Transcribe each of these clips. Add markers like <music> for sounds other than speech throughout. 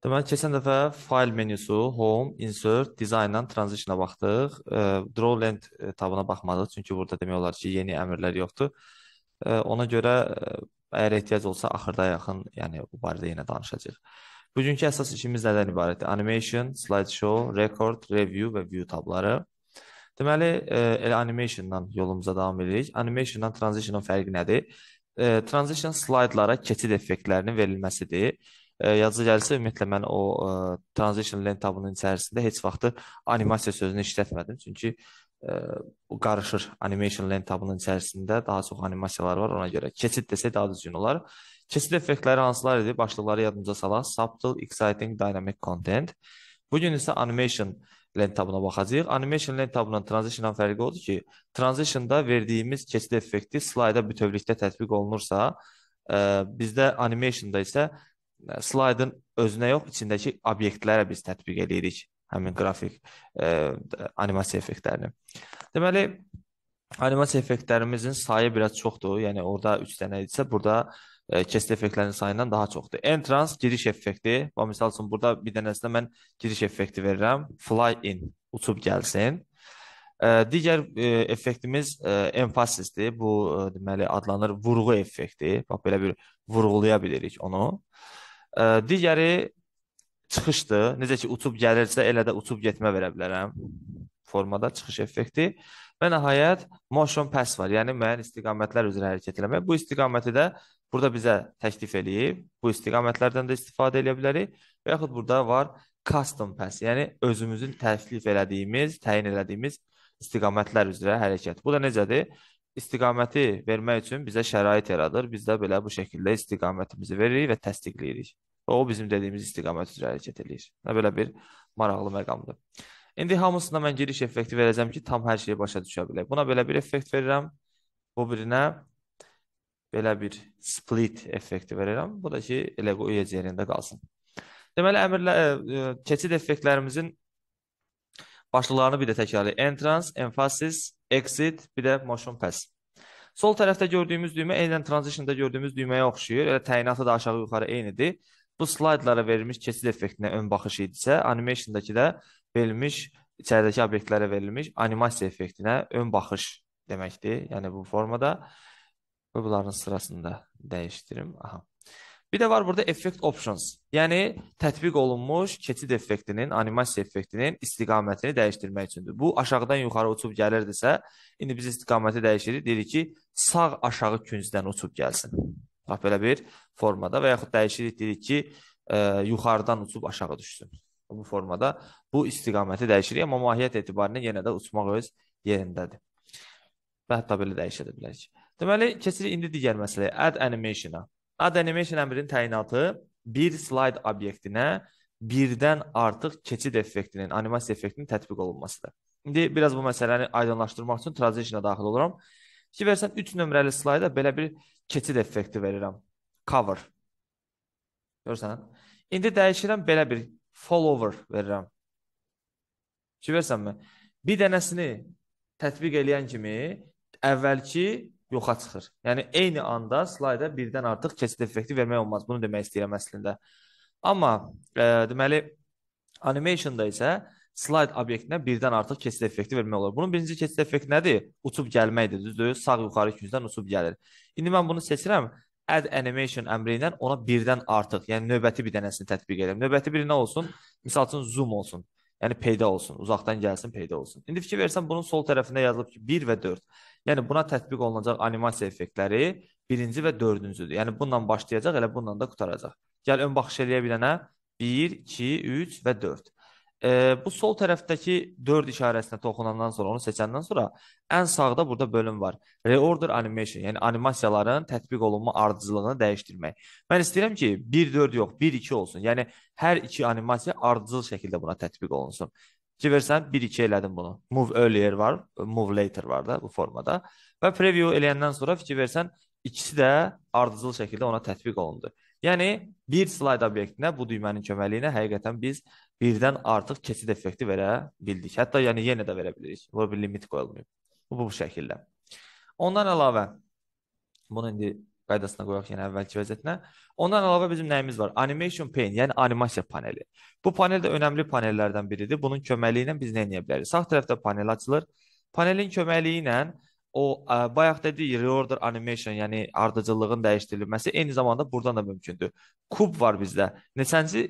Deməli, keçən dəfə fayl menyusu, home, insert, design ilə transition-a baxdıq. E, draw land e, tabına baxmadıq, çünki burada demək olar ki, yeni əmrlər yoxdur. E, ona görə e, əgər ehtiyac olsa axırda yaxın, yəni bu barədə yenə danışacağıq. Bugünkü əsas işimiz nədən ibarətdir? Animation, slideshow, record, review və view tabları. Deməli, e, elə animation-dan yolumuza davam edirik. Animation-dan transition-ın fərqi nədir? E, transition slide-lara keçid effektlərinin verilməsidir yazı gəlsə ümumiyyətlə mən o ə, e, transition lane tabının içərisində heç vaxtı animasiya sözünü işlətmədim. Çünki ə, e, o qarışır. Animation lane tabının içərisində daha çox animasiyalar var ona görə. Keçid desək daha düzgün olar. Keçid effektləri hansılar idi? Başlıqları yadımıza salaq. Subtle, exciting, dynamic content. Bu gün isə animation lane tabına baxacağıq. Animation lane tabından transitiondan fərqi odur ki, transitionda verdiyimiz keçid effekti slayda bütövlükdə tətbiq olunursa, ə, e, bizdə animationda isə slaydın özünə yox, içindəki obyektlərə biz tətbiq eləyirik həmin qrafik ə, animasiya effektlərini. Deməli, animasiya effektlərimizin sayı biraz çoxdur. Yəni orada 3 dənə idisə, burada ə, kəsit effektlərinin sayından daha çoxdur. Entrance giriş effekti. Və məsəl üçün burada bir dənəsinə mən giriş effekti verirəm. Fly in uçub gəlsin. Ə, digər ə, effektimiz emfasisdir. Bu ə, deməli adlanır vurğu effekti. Bax belə bir vurğulaya bilirik onu. Ə, Digəri çıxışdır. Necə ki uçub gəlirsə elə də uçub getmə verə bilərəm formada çıxış effekti və nəhayət motion pass var. Yəni müəyyən istiqamətlər üzrə hərəkət etmək. Bu istiqaməti də burada bizə təklif eləyib. Bu istiqamətlərdən də istifadə edə bilərik və yaxud burada var custom pass. Yəni özümüzün təklif elədiyimiz, təyin elədiyimiz istiqamətlər üzrə hərəkət. Bu da necədir? istiqaməti vermək üçün bizə şərait yaradır. Biz də belə bu şəkildə istiqamətimizi veririk və təsdiqləyirik. Və o bizim dediyimiz istiqamət üzrə hərəkət eləyir. Nə belə bir maraqlı məqamdır. İndi hamısına mən giriş effekti verəcəm ki, tam hər şeyi başa düşə bilək. Buna belə bir effekt verirəm. Bu birinə belə bir split effekti verirəm. Bu da ki, elə o yec yerində qalsın. Deməli, əmrlər e, e, keçid effektlərimizin Başlıqlarını bir də təkrarlayın. Entrance, emphasis, exit, bir də motion pass. Sol tərəfdə gördüyümüz düymə eynən transitionda gördüyümüz düyməyə oxşayır. Elə təyinatı da aşağı yuxarı eynidir. Bu slaydlara verilmiş keçid effektinə ön baxış idisə, animationdakı də verilmiş içəridəki obyektlərə verilmiş animasiya effektinə ön baxış deməkdir. Yəni bu formada və bunların sırasında dəyişdirim. Aha. Bir də var burada effect options. Yəni tətbiq olunmuş keçid effektinin, animasiya effektinin istiqamətini dəyişdirmək üçündür. Bu aşağıdan yuxarı uçub gəlirdisə, indi biz istiqaməti dəyişirik, deyirik ki, sağ aşağı küncdən uçub gəlsin. Bax belə bir formada və yaxud dəyişirik deyirik ki, e, yuxarıdan uçub aşağı düşsün. Bu formada bu istiqaməti dəyişirik, amma mahiyyət etibarilə yenə də uçmaq öz yerindədir. Və hətta belə dəyişə bilərik. Deməli, keçirik indi digər məsələyə, add animation-a. Add animation əmrinin təyinatı bir slayd obyektinə birdən artıq keçid effektinin, animasiya effektinin tətbiq olunmasıdır. İndi biraz bu məsələni aydınlaşdırmaq üçün transition'a daxil oluram. Ki versən 3 nömrəli slayda belə bir keçid effekti verirəm. Cover. Görürsən? İndi dəyişirəm belə bir follower verirəm. Ki versənmi? Bir dənəsini tətbiq eləyən kimi əvvəlki yoxa çıxır. Yəni eyni anda slayda birdən artıq keçid effekti vermək olmaz. Bunu demək istəyirəm əslində. Amma e, deməli animationda isə slayd obyektinə birdən artıq keçid effekti vermək olar. Bunun birinci keçid effekti nədir? Uçub gəlməkdir, düzdür? Sağ yuxarı küncdən uçub gəlir. İndi mən bunu seçirəm add animation əmri ilə ona birdən artıq, yəni növbəti bir dənəsini tətbiq edirəm. Növbəti biri nə olsun? Məsəl üçün zoom olsun. Yəni peyda olsun, uzaqdan gəlsin, peyda olsun. İndi fikir versən bunun sol tərəfində yazılıb ki, 1 və 4. Yəni buna tətbiq olunacaq animasiya effektləri birinci və dördüncüdür. Yəni bununla başlayacaq, elə bununla da qurtaracaq. Gəl ön baxış eləyə bilənə 1, 2, 3 və 4. E, bu sol tərəfdəki 4 işarəsinə toxunandan sonra, onu seçəndən sonra ən sağda burada bölüm var. Reorder animation, yəni animasiyaların tətbiq olunma ardıcıllığını dəyişdirmək. Mən istəyirəm ki, 1-4 yox, 1-2 olsun. Yəni hər iki animasiya ardıcıl şəkildə buna tətbiq olunsun. Giversən 1-2 elədim bunu. Move earlier var, move later var da bu formada. Və preview eləyəndən sonra Giversən ikisi də ardıcıl şəkildə ona tətbiq olundu. Yəni bir slayd obyektinə bu düymənin köməkliyinə həqiqətən biz birdən artıq keçid effekti verə bildik. Hətta yəni yenə də verə bilirik. Vur bir limit qoyulmayıb. Bu bu, bu şəkildə. Ondan əlavə bunu indi qaydasına qoyaq yenə əvvəlki vəziyyətinə. Ondan əlavə bizim nəyimiz var? Animation pane, yəni animasiya paneli. Bu panel də önəmli panellərdən biridir. Bunun köməyi ilə biz nə edə bilərik? Sağ tərəfdə panel açılır. Panelin köməyi ilə o ə, bayaq dediyi reorder animation, yəni ardıcıllığın dəyişdirilməsi eyni zamanda burdan da mümkündür. Kub var bizdə. Neçənci?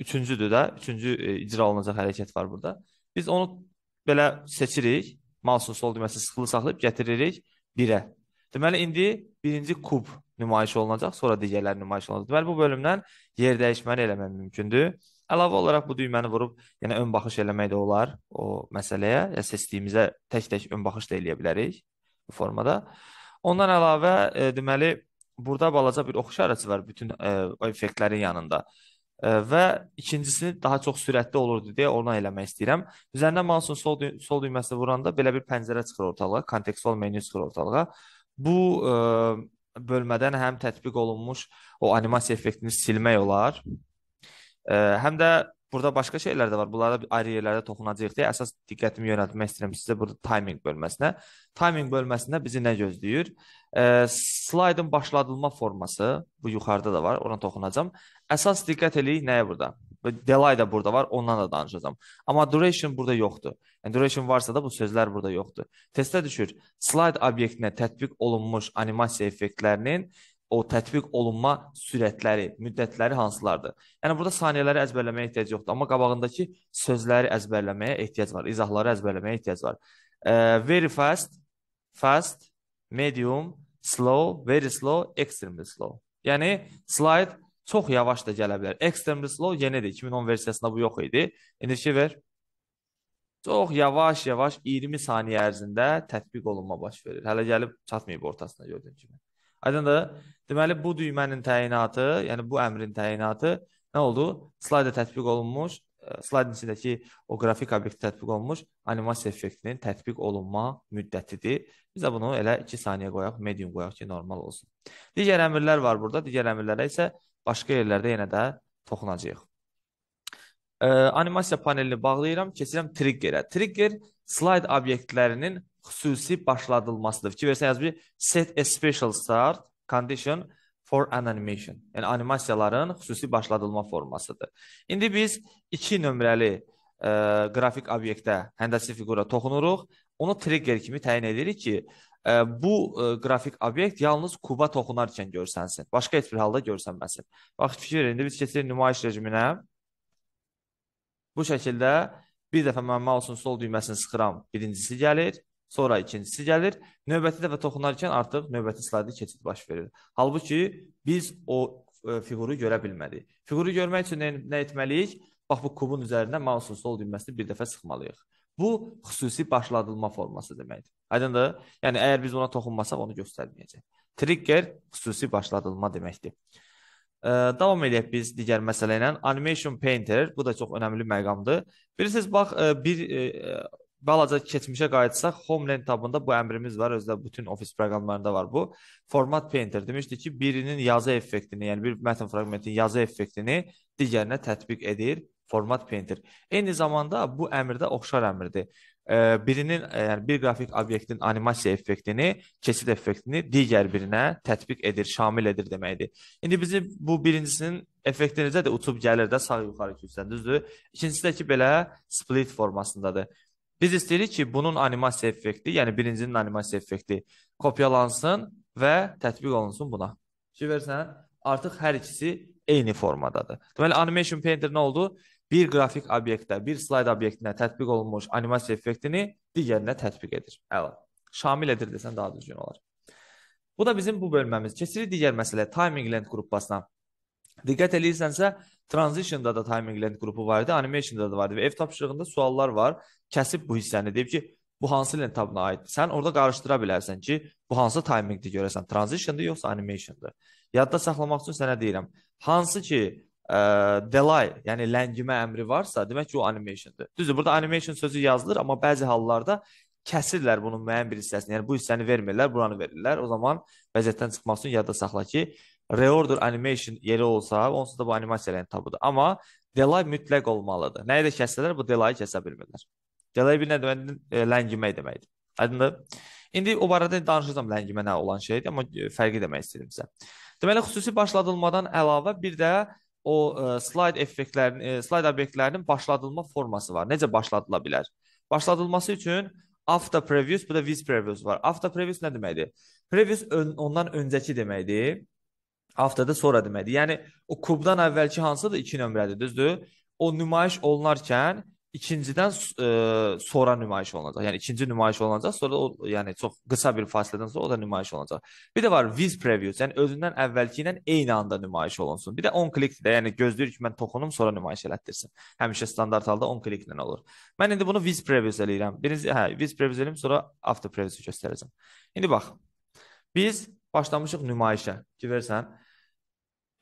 Üçüncüdür də. Üçüncü ə, e, icra olunacaq hərəkət var burada. Biz onu belə seçirik. Mousun sol düyməsi sıxılı saxlayıb gətiririk 1-ə. Deməli indi birinci kub nümayiş olunacaq, sonra digərləri nümayiş olunacaq. Deməli bu bölümdən yer dəyişməni eləmək mümkündür. Əlavə olaraq bu düyməni vurub, yəni ön baxış eləmək də olar o məsələyə. Yəni seçdiyimizə tək-tək ön baxış da eləyə bilərik bu formada. Ondan əlavə e, deməli burada balaca bir oxuş arası var bütün e, effektlərin yanında. E, və ikincisini daha çox sürətli olurdu deyə ona eləmək istəyirəm. Üzərinə mouse'un sol, dü sol düyməsini vuranda belə bir pənzərə çıxır ortalığa, kontekstual menyu çıxır ortalığa. Bu e, bölmədən həm tətbiq olunmuş o animasiya effektini silmək olar. Həm də burada başqa şeylər də var. Bunlara ayrı yerlərdə toxunacağıq deyə əsas diqqətimi yönəltmək istəyirəm sizə burada timing bölməsinə. Timing bölməsində bizi nə gözləyir? Slaydın başladılma forması bu yuxarıda da var. Ona toxunacağam. Əsas diqqət eləyin nəyə burada? Delay da burada var, ondan da danışacağam. Amma duration burada yoxdur. Yəni duration varsa da bu sözlər burada yoxdur. Testə düşür. Slide obyektinə tətbiq olunmuş animasiya effektlərinin o tətbiq olunma sürətləri, müddətləri hansılardır? Yəni burada saniyələri əzbərləməyə ehtiyac yoxdur, amma qabağındakı sözləri əzbərləməyə ehtiyac var, izahları əzbərləməyə ehtiyac var. Uh, very fast, fast, medium, slow, very slow, extremely slow. Yəni slide çox yavaş da gələ bilər. Extremely slow yenidir. 2010 versiyasında bu yox idi. Enerji ver. Çox yavaş-yavaş 20 saniyə ərzində tətbiq olunma baş verir. Hələ gəlib çatmayıb ortasına gördüyün kimi. Aydındır? Deməli bu düymənin təyinatı, yəni bu əmrin təyinatı nə oldu? Slayda tətbiq olunmuş, e, slaydın içindəki o qrafik obyekti tətbiq olunmuş animasiya effektinin tətbiq olunma müddətidir. Biz də bunu elə 2 saniyə qoyaq, medium qoyaq ki, normal olsun. Digər əmrlər var burada. Digər əmrlərə isə başqa yerlərdə yenə də toxunacağıq. E, animasiya panelini bağlayıram, keçirəm triggerə. Trigger slayd obyektlərinin xüsusi başladılmasıdır. Fikir versən yazılır set a special start condition for an animation. Yəni animasiyaların xüsusi başladılma formasıdır. İndi biz 2 nömrəli ə, qrafik obyektə həndəsi fiqura toxunuruq. Onu trigger kimi təyin edirik ki, bu qrafik e, obyekt yalnız kuba toxunarkən görsənsin. Başqa heç bir halda görsənməsin. Bax, fikir verin, biz keçirik nümayiş rejiminə. Bu şəkildə bir dəfə mən mouse'un sol düyməsini sıxıram, birincisi gəlir, sonra ikincisi gəlir. Növbəti dəfə toxunarkən artıq növbəti slayda keçid baş verir. Halbuki biz o e, fiquru görə bilmədik. Fiquru görmək üçün nə, nə etməliyik? Bax, bu kubun üzərində mouse'un sol düyməsini bir dəfə sıxmalıyıq. Bu xüsusi başladılma forması deməkdir. Aydındır? Yəni əgər biz ona toxunmasaq onu göstərməyəcək. Trigger xüsusi başladılma deməkdir. Ə, davam edək biz digər məsələ ilə. Animation Painter bu da çox önəmli məqamdır. Bilirsiniz bax ə, bir ə, balaca keçmişə qayıtsaq Homeland tabında bu əmrimiz var. Özdə bütün ofis proqramlarında var bu. Format Painter demişdi ki, birinin yazı effektini, yəni bir mətn fraqmentinin yazı effektini digərinə tətbiq edir format painter. Eyni zamanda bu əmr də oxşar əmrdir. Birinin, yəni bir qrafik obyektin animasiya effektini, keçid effektini digər birinə tətbiq edir, şamil edir deməkdir. İndi bizi bu birincisinin effektinizə də uçub gəlir də sağ yuxarı küçədən, düzdür? İkincisi də ki, belə split formasındadır. Biz istəyirik ki, bunun animasiya effekti, yəni birincinin animasiya effekti kopyalansın və tətbiq olunsun buna. Fikir versən, artıq hər ikisi eyni formadadır. Deməli animation painter nə oldu? bir qrafik obyektə, bir slayd obyektinə tətbiq olunmuş animasiya effektini digərinə tətbiq edir. Əla. Şamil edir desən daha düzgün olar. Bu da bizim bu bölməmiz. Keçirik digər məsələ timing length qrupbasına. Diqqət eləyirsənsə, transition-da da timing length qrupu var idi, animation-da da vardı və ev tapşırığında suallar var. Kəsib bu hissəni deyib ki, bu hansı lent tabına aiddir? Sən orada qarışdıra bilərsən ki, bu hansı timingdir görəsən, transition-dır yoxsa animation-dır. Yadda saxlamaq üçün sənə deyirəm, hansı ki delay, yəni ləngimə əmri varsa, demək ki, o animationdır. Düzdür, burada animation sözü yazılır, amma bəzi hallarda kəsirlər bunun müəyyən bir hissəsini. Yəni bu hissəni vermirlər, buranı verirlər. O zaman vəziyyətdən çıxmasını yadda saxla ki, reorder animation yeri olsa, onsuz da bu animasiya yəni tabudur. Amma delay mütləq olmalıdır. Nəyi də kəsələr, bu delayı kəsə bilmirlər. Delay bir nə deməkdir? E, ləngimək deməkdir. Aydındır? İndi o barədə danışacağam ləngimə nə olan şeydir, amma e, fərqi demək istədim sizə. Deməli xüsusi başladılmadan əlavə bir də o ə, e, slayd effektlərinin, ə, e, slayd obyektlərinin başladılma forması var. Necə başladıla bilər? Başladılması üçün after previous, bu da with previous var. After previous nə deməkdir? Previous ön, ondan öncəki deməkdir. After da sonra deməkdir. Yəni o kubdan əvvəlki hansıdır? 2 nömrədir, düzdür? O nümayiş olunarkən ikincidən e, sonra nümayiş olunacaq. Yəni ikinci nümayiş olunacaq, sonra o yəni çox qısa bir fasilədən sonra o da nümayiş olunacaq. Bir də var viz previews, yəni özündən əvvəlki ilə eyni anda nümayiş olunsun. Bir də on click də, yəni gözləyir ki, mən tokenum sonra nümayiş elətdirsin. Həmişə standart halda on click ilə olur. Mən indi bunu viz previews eləyirəm. Birinci hə, viz previews eləyim, sonra after previews göstərəcəm. İndi bax. Biz başlamışıq nümayişə. Görürsən?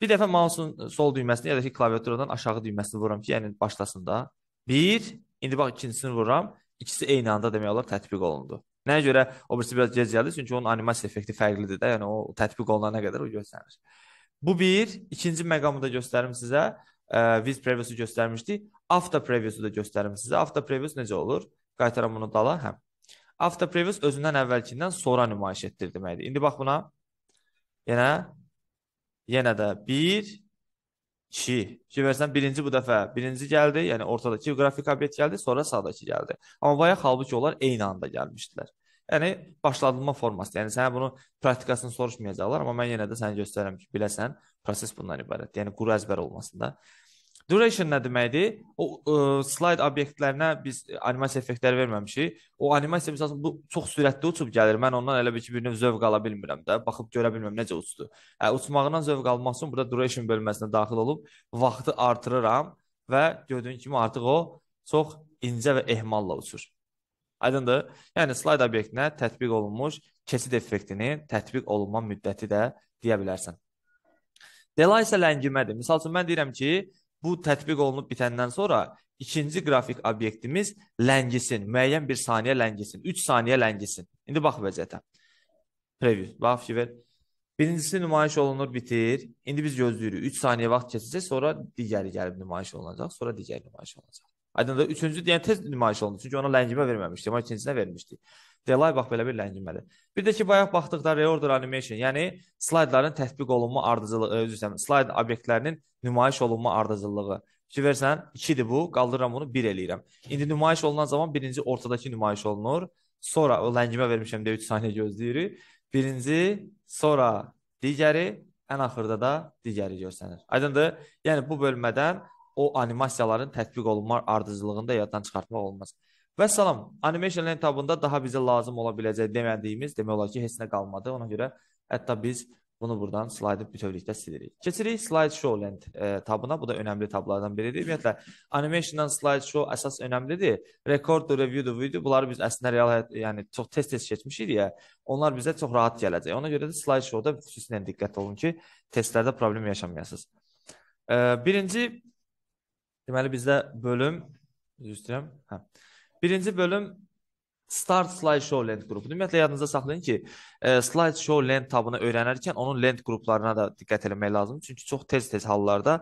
Bir dəfə mausun sol düyməsini ya da ki, klaviaturadan aşağı düyməsini vururam ki, yəni başlasın da. Bir, indi bax ikincisini vururam. İkisi eyni anda demək olar tətbiq olundu. Nəyə görə o birisi biraz gec gəldi, çünki onun animasiya effekti fərqlidir də, yəni o tətbiq olunana qədər o göstərir. Bu bir, ikinci məqamı da göstərim sizə. E, with preview-u göstərmişdik. After preview-u da göstərim sizə. After preview necə olur? Qaytaram bunu dala, hə. After preview özündən əvvəlkindən sonra nümayiş etdir deməkdir. İndi bax buna. Yenə yenə də 1 2. 2 versən birinci bu dəfə birinci gəldi, yəni ortadakı qrafik obyekt gəldi, sonra sağdakı gəldi. Amma bayaq halbuki onlar eyni anda gəlmişdilər. Yəni başladılma forması. Yəni sənə bunu praktikasını soruşmayacaqlar, amma mən yenə də sənə göstərəm ki, biləsən, proses bundan ibarətdir. Yəni quru əzbər olmasında Duration nə deməkdir? O ə, e, slide obyektlərinə biz e, animasiya effektləri verməmişik. O animasiya məsələn bu çox sürətli uçub gəlir. Mən ondan elə bir ki, bir növ zövq ala bilmirəm də. Baxıb görə bilmirəm necə uçdu. Hə, uçmağından zövq almaq üçün burada duration bölməsinə daxil olub vaxtı artırıram və gördüyün kimi artıq o çox incə və ehmalla uçur. Aydındır? Yəni slide obyektinə tətbiq olunmuş keçid effektinin tətbiq olunma müddəti də deyə bilərsən. Dela isə ləngimədir. Məsəl üçün mən deyirəm ki, bu tətbiq olunub bitəndən sonra ikinci qrafik obyektimiz ləngisin, müəyyən bir saniyə ləngisin, 3 saniyə ləngisin. İndi bax vəziyyətə. Preview, bax ki ver. Birincisi nümayiş olunur, bitir. İndi biz gözləyirik. 3 saniyə vaxt keçəcək, sonra digəri gəlib nümayiş olunacaq, sonra digəri nümayiş olunacaq. Aydındır? Üçüncü deyən tez nümayiş olundu. Çünki ona ləngimə verməmişdi. Amma ikincisinə vermişdi. Delay bax belə bir ləngimədir. Bir də ki, bayaq baxdıqda reorder animation, yəni slaydların tətbiq olunma ardıcılığı, e, özür istəyirəm, slayd obyektlərinin nümayiş olunma ardıcılığı. Fikir versən, 2-dir bu, qaldırıram bunu, 1 eləyirəm. İndi nümayiş olunan zaman birinci ortadakı nümayiş olunur. Sonra o ləngimə vermişəm deyə 3 saniyə gözləyirik. Birinci, sonra digəri, ən axırda da digəri görsənir. Aydındır? Yəni bu bölmədən o animasiyaların tətbiq olunma ardıcıllığını da yaddan çıxartmaq olmaz. Və salam, animation line tabında daha bizə lazım ola biləcək demədiyimiz demək olar ki, heç nə qalmadı. Ona görə hətta biz bunu buradan slaydı bütövlükdə silirik. Keçirik slideshow land e, tabına. Bu da önəmli tablardan biridir. Ümumiyyətlə animationdan slideshow əsas önəmlidir. Record, review, video bunları biz əslində real həyat, yəni çox tez-tez keçmişik deyə onlar bizə çox rahat gələcək. Ona görə də slideshowda xüsusilə diqqət olun ki, testlərdə problem yaşamayasınız. E, birinci Deməli bizdə bölüm üzr istəyirəm. Hə. Birinci bölüm Start Slideshow Lent qrupudur. Ümumiyyətlə yadınızda saxlayın ki, e, Slideshow Lent tabını öyrənərkən onun lent qruplarına da diqqət etmək lazımdır. Çünki çox tez-tez hallarda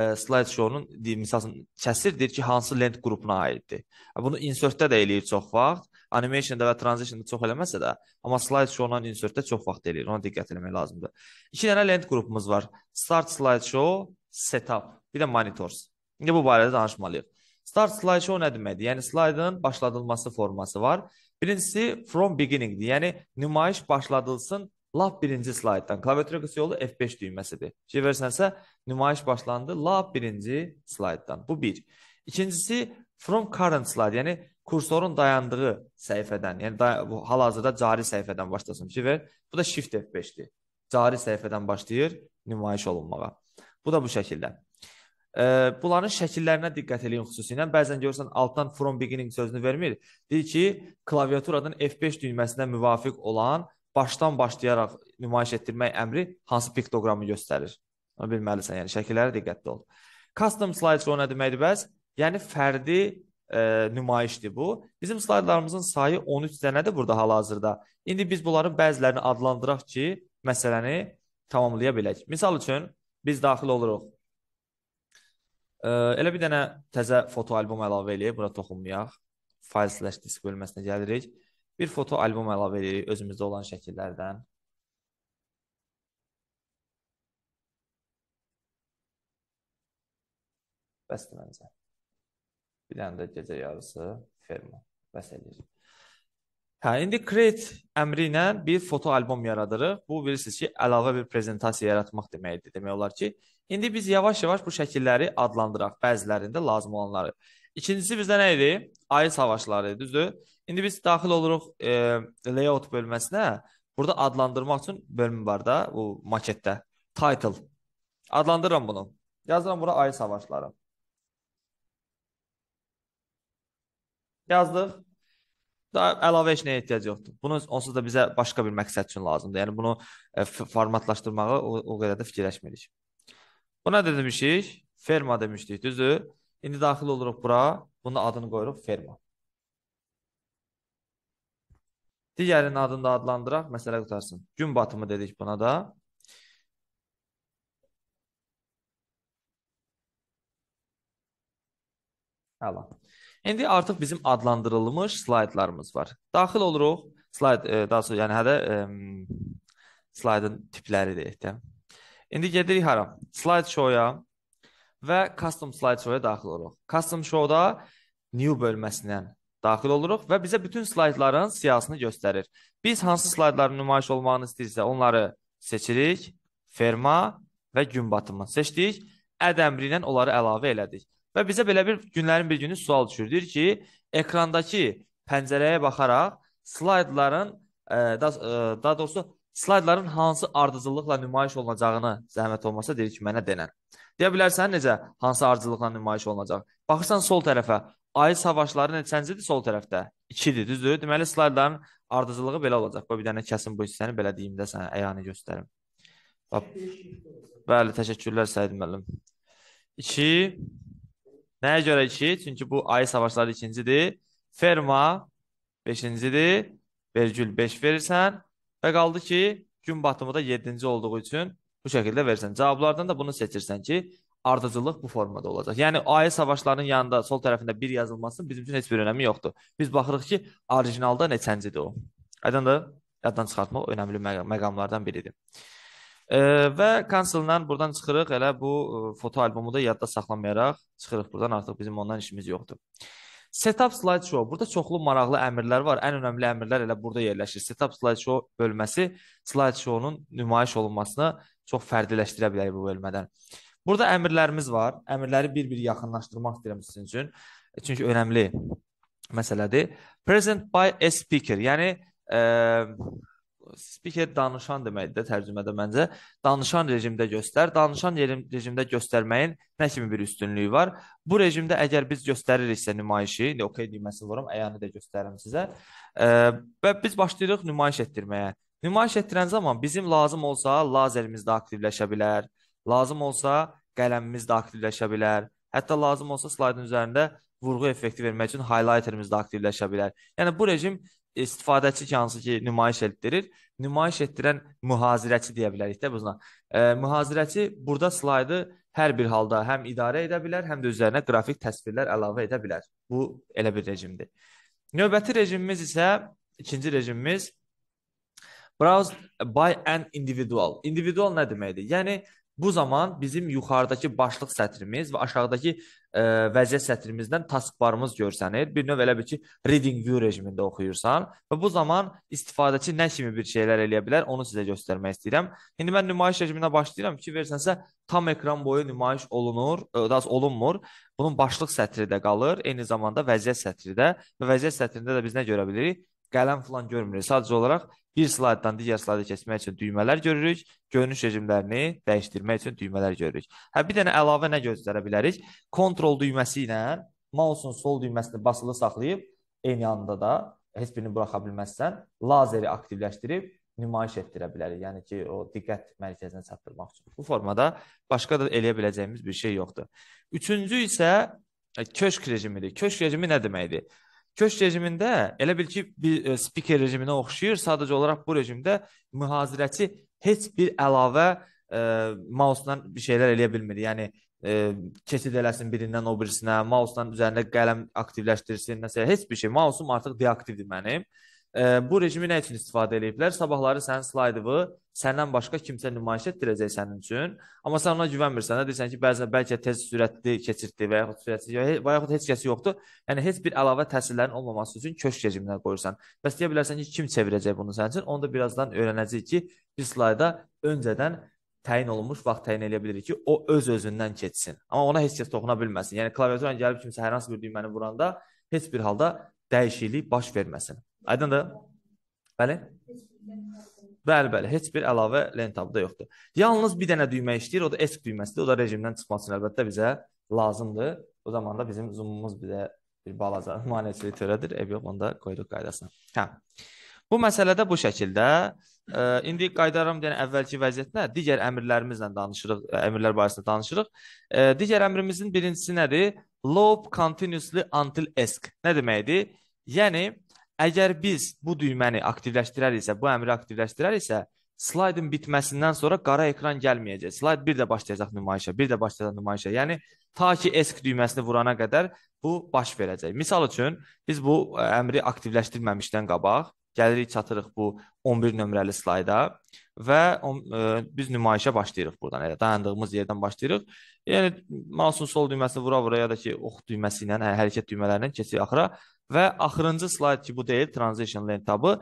e, slideshow-nun məsələn kəsirdir ki, hansı lent qrupuna aiddir. Bunu insertdə də eləyir çox vaxt. Animation-da və transition-da çox eləməsə də, amma slideshow-la insertdə çox vaxt eləyir. Ona diqqət etmək lazımdır. 2 dənə lent qrupumuz var. Start Slideshow, Setup, bir də Monitors. İndi bu barədə danışmalıyıq. Start slideshow nə deməkdir? Yəni slaydın başladılması forması var. Birincisi from beginningdir. Yəni nümayiş başladılsın lap birinci slayddan. Klaviatürə qısa yolu F5 düyməsidir. Şey versənsə nümayiş başlandı lap birinci slayddan. Bu bir. İkincisi from current slide. Yəni kursorun dayandığı səhifədən, yəni day bu hal-hazırda cari səhifədən başlasın. Ki ver. Bu da shift F5-dir. Cari səhifədən başlayır nümayiş olunmağa. Bu da bu şəkildə. Ə, bunların şəkillərinə diqqət eləyin xüsusilə. Bəzən görürsən altdan from beginning sözünü vermir. Deyir ki, klaviaturadan F5 düyməsinə müvafiq olan başdan başlayaraq nümayiş etdirmək əmri hansı piktoqramı göstərir? Onu bilməlisən, yəni şəkillərə diqqətli ol. Custom slide show nə deməkdir bəs? Yəni fərdi ə, nümayişdir bu. Bizim slaydlarımızın sayı 13 dənədir burada hal-hazırda. İndi biz bunların bəzilərini adlandıraq ki, məsələni tamamlaya bilək. Məsəl üçün biz daxil oluruq Elə bir dənə təzə foto albom əlavə eləyib, bura toxunmayaq. File/disk bölməsinə gəlirik. Bir foto albom əlavə eləyirik özümüzdə olan şəkillərdən. Bəsdir məncə. Bir dənə də gecə yarısı ferma. Bəs eləyir. Hə, indi create əmri ilə bir foto albom yaradırıq. Bu bilirsiniz ki, əlavə bir prezentasiya yaratmaq deməkdir. Demək olar ki, İndi biz yavaş-yavaş bu şəkilləri adlandıraq, bəzilərində lazım olanları. İkincisi bizdə nə idi? Ayı savaşları, düzdür? İndi biz daxil oluruq e, layout bölməsinə. Burada adlandırmaq üçün bölüm var da bu maketdə. Title. Adlandırıram bunu. Yazıram bura ayı savaşları. Yazdıq. Da əlavə heç nəyə ehtiyac yoxdur. Bunu onsuz da bizə başqa bir məqsəd üçün lazımdır. Yəni bunu e, formatlaşdırmağa o, o qədər də fikirləşmirik. Buna nə demişik? Ferma demişdik, düzdür? İndi daxil oluruq bura. Bunun adını qoyuruq ferma. Digərinin adını da adlandıraq, məsələ qutarsın. Gün batımı dedik buna da. Əla. İndi artıq bizim adlandırılmış slaydlarımız var. Daxil oluruq. Slayd, e, daha sonra, yəni hədə e, slaydın tipləridir, deyəm. İndi gedirik hara? Slideshow-ya və custom slideshow-ya daxil oluruq. Custom show-da new bölməsinə daxil oluruq və bizə bütün slaydların siyahısını göstərir. Biz hansı slaydların nümayiş olmağını istəyirsə onları seçirik. Ferma və gün batımı seçdik. Əd əmri ilə onları əlavə elədik. Və bizə belə bir günlərin bir günü sual düşür. Deyir ki, ekrandakı pəncərəyə baxaraq slaydların e, daha, e, daha doğrusu Slaydların hansı ardıcıllıqla nümayiş olunacağını zəhmət olmasa deyir ki, mənə denən. Deyə bilərsən necə hansı ardıcıllıqla nümayiş olunacaq? Baxırsan sol tərəfə. Ay savaşları neçəncidir sol tərəfdə? 2-dir, düzdür? Deməli slaydların ardıcılığı belə olacaq. Qoy bir dənə kəsim bu hissəni belə deyim də sənə əyanə göstərim. Bax. Bəli, təşəkkürlər Səid müəllim. 2 Nəyə görə 2? Çünki bu ay savaşları ikincidir. Ferma 5-cidir. Vergül 5 verirsən. Və qaldı ki, gün batımı da 7-ci olduğu üçün bu şəkildə versən. Cavablardan da bunu seçirsən ki, ardıcıllıq bu formada olacaq. Yəni ayə savaşlarının yanında sol tərəfində bir yazılmasının bizim üçün heç bir önəmi yoxdur. Biz baxırıq ki, orijinalda neçəncidir o. Aydındır? Yaddan çıxartmaq önəmli məqam, məqamlardan biridir. E, və Council-dan buradan çıxırıq, elə bu e, foto albomu da yadda saxlamayaraq çıxırıq buradan. Artıq bizim ondan işimiz yoxdur. Setup slideshow. Burada çoxlu maraqlı əmrlər var. Ən önəmli əmrlər elə burada yerləşir. Setup slideshow bölməsi slideshow-nun nümayiş olunmasını çox fərdiləşdirə bilər bu bölmədən. Burada əmrlərimiz var. Əmrləri bir-bir yaxınlaşdırmaq istəyirəm sizin üçün. Çünki önəmli məsələdir. Present by a speaker, yəni ə, spiker danışan deməkdir də tərcümədə məncə. Danışan rejimdə göstər, danışan rejimdə göstərməyin nə kimi bir üstünlüyü var? Bu rejimdə əgər biz göstəririksə nümayişi, indi okey düyməsini vuram, əyanı da göstərim sizə. E, və biz başlayırıq nümayiş etdirməyə. Nümayiş etdirən zaman bizim lazım olsa lazerimiz də aktivləşə bilər. Lazım olsa qələmimiz də aktivləşə bilər. Hətta lazım olsa slaydın üzərində vurğu effekti vermək üçün highlighterimiz də aktivləşə bilər. Yəni bu rejim istifadəçi ki, hansı ki nümayiş etdirir, nümayiş etdirən mühazirəçi deyə bilərik də buna. E, mühazirəçi burada slaydı hər bir halda həm idarə edə bilər, həm də üzərinə qrafik təsvirlər əlavə edə bilər. Bu elə bir rejimdir. Növbəti rejimimiz isə ikinci rejimimiz browsed by an individual. İndividual nə deməkdir? Yəni Bu zaman bizim yuxarıdakı başlıq sətrimiz və aşağıdakı ə, e, vəziyyət sətrimizdən taskbarımız görsənir. Bir növ elə bir ki, reading view rejimində oxuyursan və bu zaman istifadəçi nə kimi bir şeylər eləyə bilər, onu sizə göstərmək istəyirəm. İndi mən nümayiş rejiminə başlayıram ki, versənsə tam ekran boyu nümayiş olunur, e, daha olunmur. Bunun başlıq sətri də qalır, eyni zamanda vəziyyət sətri də və vəziyyət sətrində də biz nə görə bilirik? qələm falan görmürük. Sadəcə olaraq bir slayddan digər slayda keçmək üçün düymələr görürük, görünüş rejimlərini dəyişdirmək üçün düymələr görürük. Hə bir dənə əlavə nə göstərə bilərik? Ctrl düyməsi ilə mausun sol düyməsini basılı saxlayıb eyni anda da heç birini buraxa bilməzsən, lazeri aktivləşdirib nümayiş etdirə bilərik. Yəni ki, o diqqət mərkəzinə çatdırmaq üçün. Bu formada başqa da eləyə biləcəyimiz bir şey yoxdur. Üçüncü isə e, köşk rejimidir. Köşk rejimi nə deməkdir? Köç rejimində elə bil ki, bir e, spiker rejiminə oxşayır. Sadəcə olaraq bu rejimdə mühazirəçi heç bir əlavə ə, e, mouse-la bir şeylər eləyə bilmir. Yəni ə, e, keçid eləsin birindən o birisinə, mouse-la üzərində qələm aktivləşdirsin, nəsə heç bir şey. Mouse-um artıq deaktivdir mənim bu rejimi nə üçün istifadə ediblər? Sabahları sənin slaydını səndən başqa kimsə nümayiş etdirəcək sənin üçün. Amma sən ona güvənmirsən. Nə deyirsən ki, bəzən bəlkə tez sürətli keçirtdi və yaxud sürətli və yaxud heç kəsi yoxdur. Yəni heç bir əlavə təsirlərin olmaması üçün köşk rejiminə qoyursan. Bəs deyə bilərsən ki, kim çevirəcək bunu sənin üçün? Onu da birazdan öyrənəcəyik ki, bir slayda öncədən təyin olunmuş vaxt təyin edə bilərik ki, o öz-özündən keçsin. Amma ona heç kəs toxuna bilməsin. Yəni klaviatura gəlib kimsə hər hansı bir düyməni vuranda heç bir halda dəyişiklik baş verməsin. Aydındır? Bəli? Bəli, bəli, heç bir əlavə lentabda yoxdur. Yalnız bir dənə düymə işləyir, o da ESC düyməsidir. O da rejimdən çıxması üçün əlbəttə bizə lazımdır. O zaman da bizim zoomumuz bizə bir balaca <laughs> maneçilik törədir. Ev yox, onda qoyduq qaydasına. Hə. Bu məsələdə bu şəkildə ə, indi qaydaram deyən əvvəlki vəziyyətinə digər əmrlərimizlə danışırıq, əmrlər barəsində danışırıq. Ə, digər əmrimizin birincisi nədir? Loop continuously until ESC. Nə deməkdir? Yəni Əgər biz bu düyməni aktivləşdirəriksə, bu əmri aktivləşdirəriksə, slaydın bitməsindən sonra qara ekran gəlməyəcək. Slayd bir də başlayacaq nümayişə, bir də başlayacaq nümayişə. Yəni ta ki ESC düyməsini vurana qədər bu baş verəcək. Məsəl üçün biz bu e, əmri aktivləşdirməmişdən qabaq gəlirik, çatırıq bu 11 nömrəli slayda və ə, e, biz nümayişə başlayırıq burdan. Elə dayandığımız yerdən başlayırıq. Yəni mausun sol düyməsini vura-vura ya da ki, ox düyməsi ilə hə, hərəkət düymələrindən keçirik axıra Və axırıncı slayd ki, bu deyil, transition lane tabı.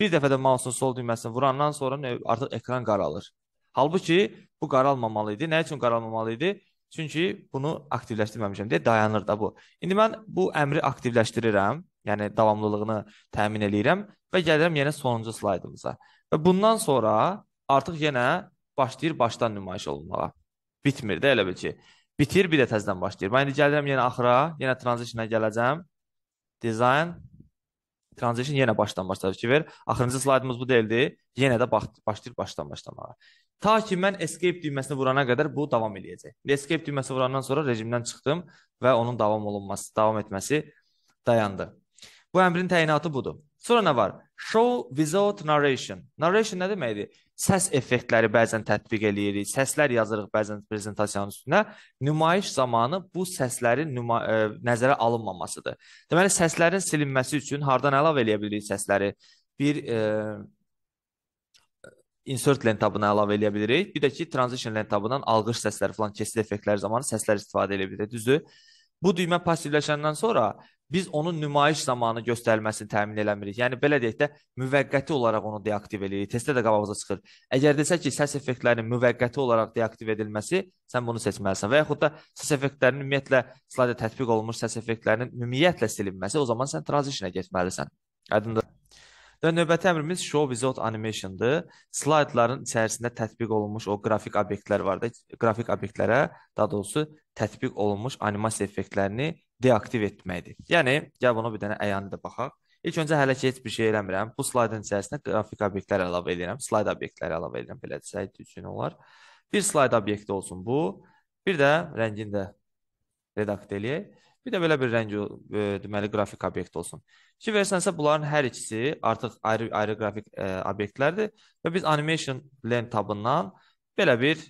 Bir dəfə də mausun sol düyməsini vurandan sonra artıq ekran qaralır. Halbuki bu qaralmamalı idi. Nə üçün qaralmamalı idi? Çünki bunu aktivləşdirməmişəm deyə dayanır da bu. İndi mən bu əmri aktivləşdirirəm, yəni davamlılığını təmin eləyirəm və gəlirəm yenə sonuncu slaydımıza. Və bundan sonra artıq yenə başlayır başdan nümayiş olunmağa. Bitmir də elə bil ki. Bitir, bir də təzədən başlayır. Mən indi gəlirəm yenə axıra, yenə transition'a gələcəm design, transition yenə başdan başladı ki, ver. Axırıncı slaydımız bu deyildi. Yenə də başlayır başdan başlamağa. Ta ki mən escape düyməsini vurana qədər bu davam eləyəcək. Escape düyməsi vurandan sonra rejimdən çıxdım və onun davam olunması, davam etməsi dayandı. Bu əmrin təyinatı budur. Sonra nə var? Show without narration. Narration nə deməkdir? Səs effektləri bəzən tətbiq eləyirik, səslər yazırıq bəzən prezentasiyanın üstünə. Nümayiş zamanı bu səslərin nüma ə, e, nəzərə alınmamasıdır. Deməli, səslərin silinməsi üçün hardan əlavə eləyə bilirik səsləri? Bir ə, e, insert lent tabına əlavə eləyə bilirik. Bir də ki, transition lent tabından alqış səsləri falan kəsili effektlər zamanı səslər istifadə eləyə bilirik, düzdür? bu düymə passivləşəndən sonra biz onun nümayiş zamanı göstərilməsini təmin eləmirik. Yəni belə deyək də müvəqqəti olaraq onu deaktiv eləyirik. Testdə də qabağımıza çıxır. Əgər desək ki, səs effektlərinin müvəqqəti olaraq deaktiv edilməsi, sən bunu seçməlisən və yaxud da səs effektlərinin ümumiyyətlə slayda tətbiq olunmuş səs effektlərinin ümumiyyətlə silinməsi, o zaman sən transitionə getməlisən. Aydındır? Və növbəti əmrimiz show without animationdır. Slaydların içərisində tətbiq olunmuş o qrafik obyektlər var da, qrafik obyektlərə daha doğrusu tətbiq olunmuş animasiya effektlərini deaktiv etməkdir. Yəni gəl buna bir dənə əyanı da baxaq. İlk öncə hələ ki heç bir şey eləmirəm. Bu slaydın içərisinə qrafik obyektlər əlavə edirəm. Slayd obyektləri əlavə edirəm. Belə desək düzgün olar. Bir slayd obyekti olsun bu. Bir də rəngini də redaktə eləyək. Bir də belə bir rəng e, deməli qrafik obyekt olsun. Fikir versənsə bunların hər ikisi artıq ayrı ayrı qrafik ə, e, obyektlərdir və biz animation lens tabından belə bir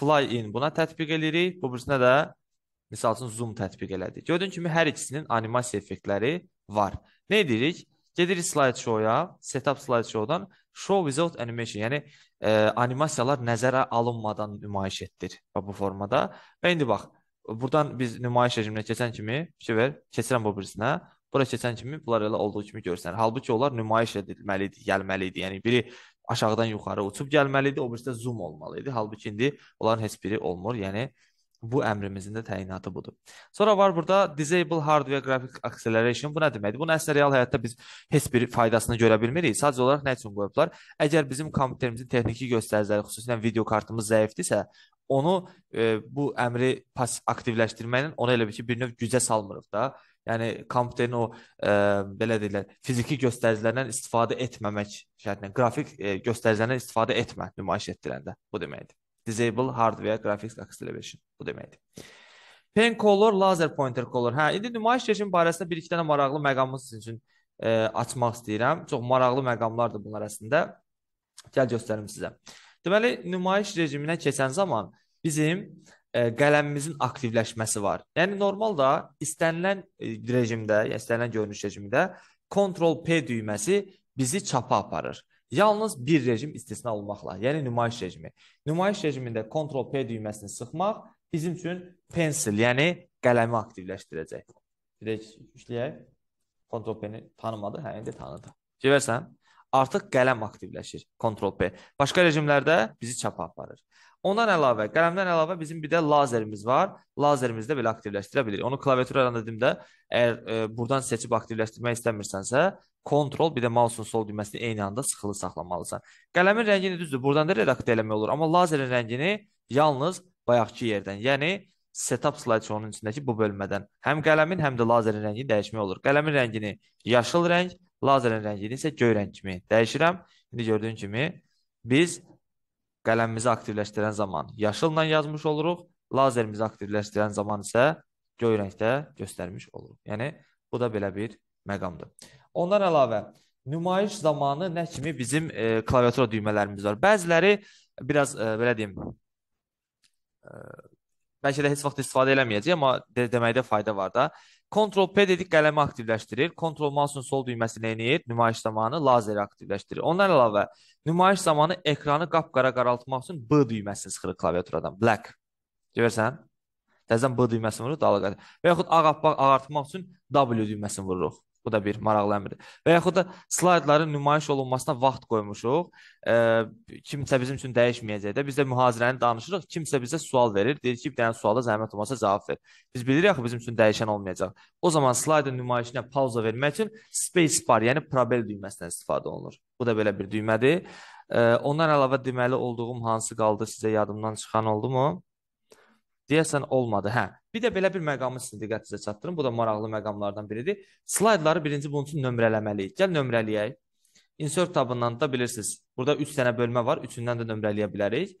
fly in buna tətbiq eləyirik. Bu birisinə də misal üçün zoom tətbiq elədik. Gördüyün kimi hər ikisinin animasiya effektləri var. Nə edirik? Gedirik slideshow-ya, setup slideshow-dan show without animation, yəni e, animasiyalar nəzərə alınmadan nümayiş etdir və bu formada. Və indi bax, Buradan biz nümayiş rejiminə keçən kimi, fikir ver, keçirəm bu birisinə. Bura keçən kimi bunlar elə olduğu kimi görürsən. Halbuki onlar nümayiş edilməli idi, gəlməli idi. Yəni biri aşağıdan yuxarı uçub gəlməli idi, o birisi də zoom olmalı idi. Halbuki indi onların heç biri olmur. Yəni bu əmrimizin də təyinatı budur. Sonra var burada disable hardware graphic acceleration. Bu nə deməkdir? Bunu əslində real həyatda biz heç bir faydasını görə bilmirik. Sadəcə olaraq nə üçün qoyublar? Əgər bizim kompüterimizin texniki göstəriciləri, xüsusilə video kartımız zəifdirsə, onu e, bu əmri pas aktivləşdirməklə onu elə bir ki, bir növ gücə salmırıq da. Yəni kompüterin o e, belə deyirlər, fiziki göstəricilərdən istifadə etməmək şərtlə qrafik e, göstəricilərdən istifadə etmə nümayiş etdirəndə bu deməkdir. Disable hardware graphics acceleration bu deməkdir. Pen color, laser pointer color. Hə, indi nümayiş rejimi barəsində bir-iki dənə maraqlı məqamı sizin üçün e, açmaq istəyirəm. Çox maraqlı məqamlardır bunlar əslində. Gəl göstərim sizə. Deməli, nümayiş rejiminə keçən zaman bizim ə, e, qələmimizin aktivləşməsi var. Yəni normalda istənilən e, rejimdə, ya yəni istənilən görünüş rejimində Ctrl P düyməsi bizi çapa aparır. Yalnız bir rejim istisna olmaqla, yəni nümayiş rejimi. Nümayiş rejimində Ctrl P düyməsini sıxmaq bizim üçün pencil, yəni qələmi aktivləşdirəcək. Direkt işləyək. Ctrl P-ni tanımadı, hə indi tanıdı. Görürsən? artıq qələm aktivləşir, Ctrl P. Başqa rejimlərdə bizi çapa aparır. Ondan əlavə, qələmdən əlavə bizim bir də lazerimiz var. Lazerimizi də belə aktivləşdirə bilirik. Onu klaviaturadan dedimdə, əgər e, burdan seçib aktivləşdirmək istəmirsənsə, Ctrl bir də mausun sol düyməsini eyni anda sıxılı saxlamalısan. Qələmin rəngini düzdür, burdan da redaktə eləmək olur, amma lazerin rəngini yalnız bayaqki yerdən, yəni setup slideshow-nun içindəki bu bölmədən həm qələmin, həm də lazerin rəngini dəyişmək olur. Qələmin rəngini yaşıl rəng, Lazerin rəngini isə göy rəng kimi dəyişirəm. İndi gördüyün kimi biz qələmimizi aktivləşdirən zaman yaşılla yazmış oluruq. Lazerimizi aktivləşdirən zaman isə göy rəngdə göstərmiş oluruq. Yəni bu da belə bir məqamdır. Ondan əlavə nümayiş zamanı nə kimi bizim e, klaviatura düymələrimiz var. Bəziləri biraz e, belə deyim e, bəlkə də heç vaxt istifadə eləməyəcək, amma de deməkdə fayda var da. Ctrl P dedik qələmi aktivləşdirir. Ctrl mouseun sol düyməsi nə edir? Nümayiş zamanı lazeri aktivləşdirir. Ondan əlavə nümayiş zamanı ekranı qapqara qaraltmaq üçün B düyməsini sıxır klaviaturadan. Black. Görürsən? Təzədən B düyməsini vururuq, dalğa. Və yaxud ağappaq ağartmaq üçün W düyməsini vururuq. Bu da bir maraqlı əmrdir. Və yaxud da slaydların nümayiş olunmasına vaxt qoymuşuq. E, kimsə bizim üçün dəyişməyəcək də. Biz də mühazirəni danışırıq. Kimsə bizə sual verir, deyir ki, bir dənə yəni suala zəhmət olmasa cavab ver. Biz bilirik axı bizim üçün dəyişən olmayacaq. O zaman slaydın nümayişinə pauza vermək üçün space bar, yəni probel düyməsindən istifadə olunur. Bu da belə bir düymədir. E, ondan əlavə deməli olduğum hansı qaldı sizə yadımdan çıxan oldumu? Deyəsən olmadı. Hə. Bir də belə bir məqamı sizin diqqətinizə çatdırım. Bu da maraqlı məqamlardan biridir. Slaydları birinci bunun üçün nömrələməliyik. Gəl nömrələyək. Insert tabından da bilirsiniz. Burada 3 dənə bölmə var. Üçündən də nömrələyə bilərik.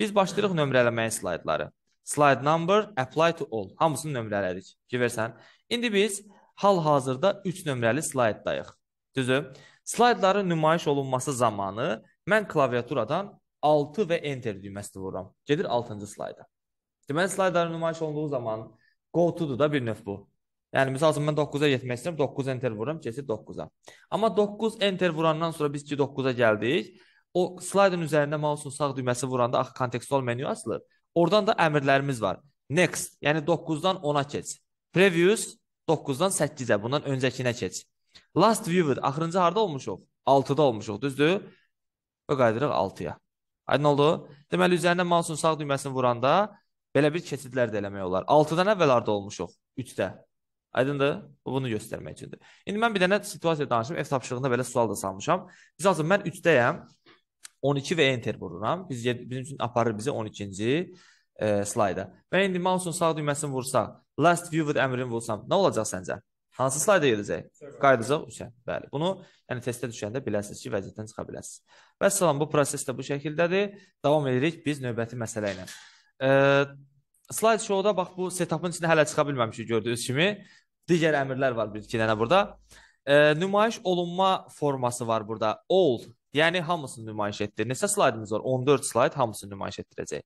Biz başlayırıq nömrələməyə slaydları. Slide number, apply to all. Hamısını nömrələdik. Görürsən? İndi biz hal-hazırda 3 nömrəli slayddayıq. Düzü? Slaydların nümayiş olunması zamanı mən klaviaturadan 6 və enter düyməsini vururam. Gedir 6-cı slayda. Deməli slaydların nümayiş olunduğu zaman go to-dur da bir növ bu. Yəni məsəl üçün mən 9-a getmək istəyirəm, 9 enter vururam, keçir 9-a. Amma 9 enter vurandan sonra biz ki 9-a gəldik. O slaydın üzərində mausun sağ düyməsi vuranda axı kontekstual menyu açılır. Oradan da əmrlərimiz var. Next, yəni 9-dan 10-a keç. Previous 9-dan 8-ə, bundan öncəkinə keç. Last viewed axırıncı harda olmuşuq? 6-da olmuşuq, düzdür? Və qayıdırıq 6-ya. Aydın oldu? Deməli üzərinə mausun sağ düyməsini vuranda Belə bir keçidlər də eləmək olar. 6-dan əvvəl arda olmuşuq 3-də. Aydındır? Bunu göstərmək üçündür. İndi mən bir dənə situasiya danışım. Ev tapşırığında belə sual da salmışam. Məsələn mən 3-dəyəm. 12 və enter vururam. Biz bizim üçün aparır bizi 12-ci e, slayda. Mən indi mouseun sağ düyməsini vursaq, last viewed əmrini vursam, nə olacaq səncə? Hansı slayda gedəcək? Qayıdacaq 3-ə. Bəli. Bunu yəni testə düşəndə biləsiniz ki, vəziyyətdən çıxa bilərsiniz. Vəssalam, bu proses də bu şəkildədir. Davam edirik biz növbəti məsələ ilə. Slide show-da bax bu setupın içində hələ çıxa bilməmişik gördüyünüz kimi. Digər əmrlər var bir iki dənə burada. E, nümayiş olunma forması var burada. All, yəni hamısını nümayiş etdir. Neçə slaydımız var? 14 slayd hamısını nümayiş etdirəcək.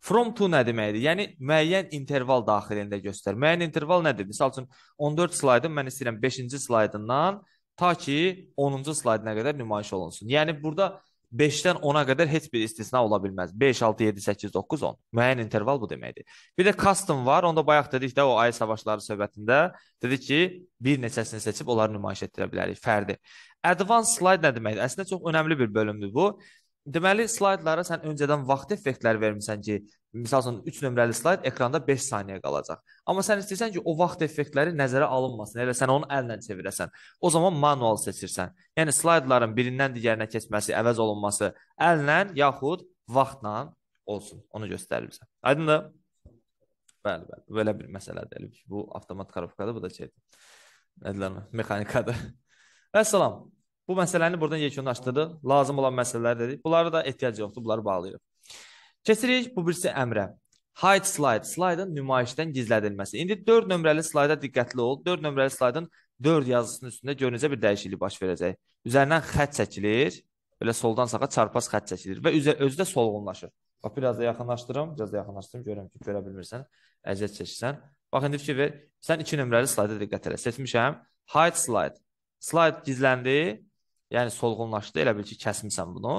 From to nə deməkdir? Yəni müəyyən interval daxilində göstər. Müəyyən interval nədir? Məsəl üçün 14 slaydın mən istəyirəm 5-ci slaydından ta ki 10-cu slaydına qədər nümayiş olunsun. Yəni burada 5-dən 10-a qədər heç bir istisna ola bilməz. 5, 6, 7, 8, 9, 10. Müəyyən interval bu deməkdir. Bir də custom var. Onda bayaq dedik də o ay savaşları söhbətində dedik ki, bir neçəsini seçib onları nümayiş etdirə bilərik fərdi. Advanced slide nə deməkdir? Əslində çox önəmli bir bölümdür bu. Deməli, slaydlara sən öncədən vaxt effektləri vermisən ki, məsəl üçün 3 nömrəli slayd ekranda 5 saniyə qalacaq. Amma sən istəyirsən ki, o vaxt effektləri nəzərə alınmasın, elə sən onu əllə çevirəsən. O zaman manual seçirsən. Yəni slaydların birindən digərinə keçməsi, əvəz olunması əllə yaxud vaxtla olsun. Onu göstərir bizə. Aydındır? Bəli, bəli. Belə bir məsələdir. Elə bu avtomat karofkadır, bu da şeydir. Nədirlər? Mexanikadır. Vəssalam. Bu məsələni buradan yekunlaşdırırıq. Lazım olan məsələləri dedik. Bunlara da ehtiyac yoxdur, bunları bağlayırıq. Keçirik bu birisi əmrə. Hide slide, slaydın nümayişdən gizlədilməsi. İndi 4 nömrəli slayda diqqətli ol. 4 nömrəli slaydın 4 yazısının üstündə görünəcə bir dəyişiklik baş verəcək. Üzərindən xətt çəkilir. Belə soldan sağa çarpaz xətt çəkilir və üzə, özü də solğunlaşır. Bax biraz da yaxınlaşdırım, biraz da yaxınlaşdırım, görüm ki, görə bilmirsən, əziyyət çəkirsən. Bax indi fikir ver. Sən 2 nömrəli slayda diqqət elə. Seçmişəm. Hide slide. Slide gizləndi yəni solğunlaşdı, elə bil ki, kəsmisən bunu.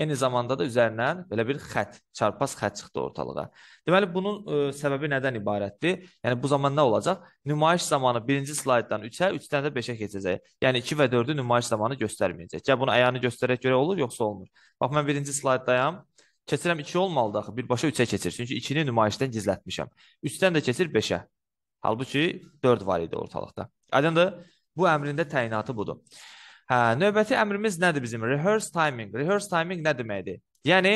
Eyni zamanda da üzərindən belə bir xətt, çarpaz xətt çıxdı ortalığa. Deməli bunun ə, e, səbəbi nədən ibarətdir? Yəni bu zaman nə olacaq? Nümayiş zamanı 1-ci slayddan 3-ə, 3-dən də 5-ə keçəcək. Yəni 2 və 4-ü nümayiş zamanı göstərməyəcək. Gəl bunu ayağını göstərək görə olur, yoxsa olmur. Bax mən 1-ci slayddayam. Keçirəm 2 olmalıdı axı, birbaşa 3-ə keçir. Çünki 2-ni nümayişdən gizlətmişəm. 3-dən də keçir 5-ə. Halbuki 4 var idi ortalıqda. Aydındır? Bu əmrin də təyinatı budur. Hə, növbəti əmrimiz nədir bizim? Rehearse timing. Rehearse timing nə deməkdir? Yəni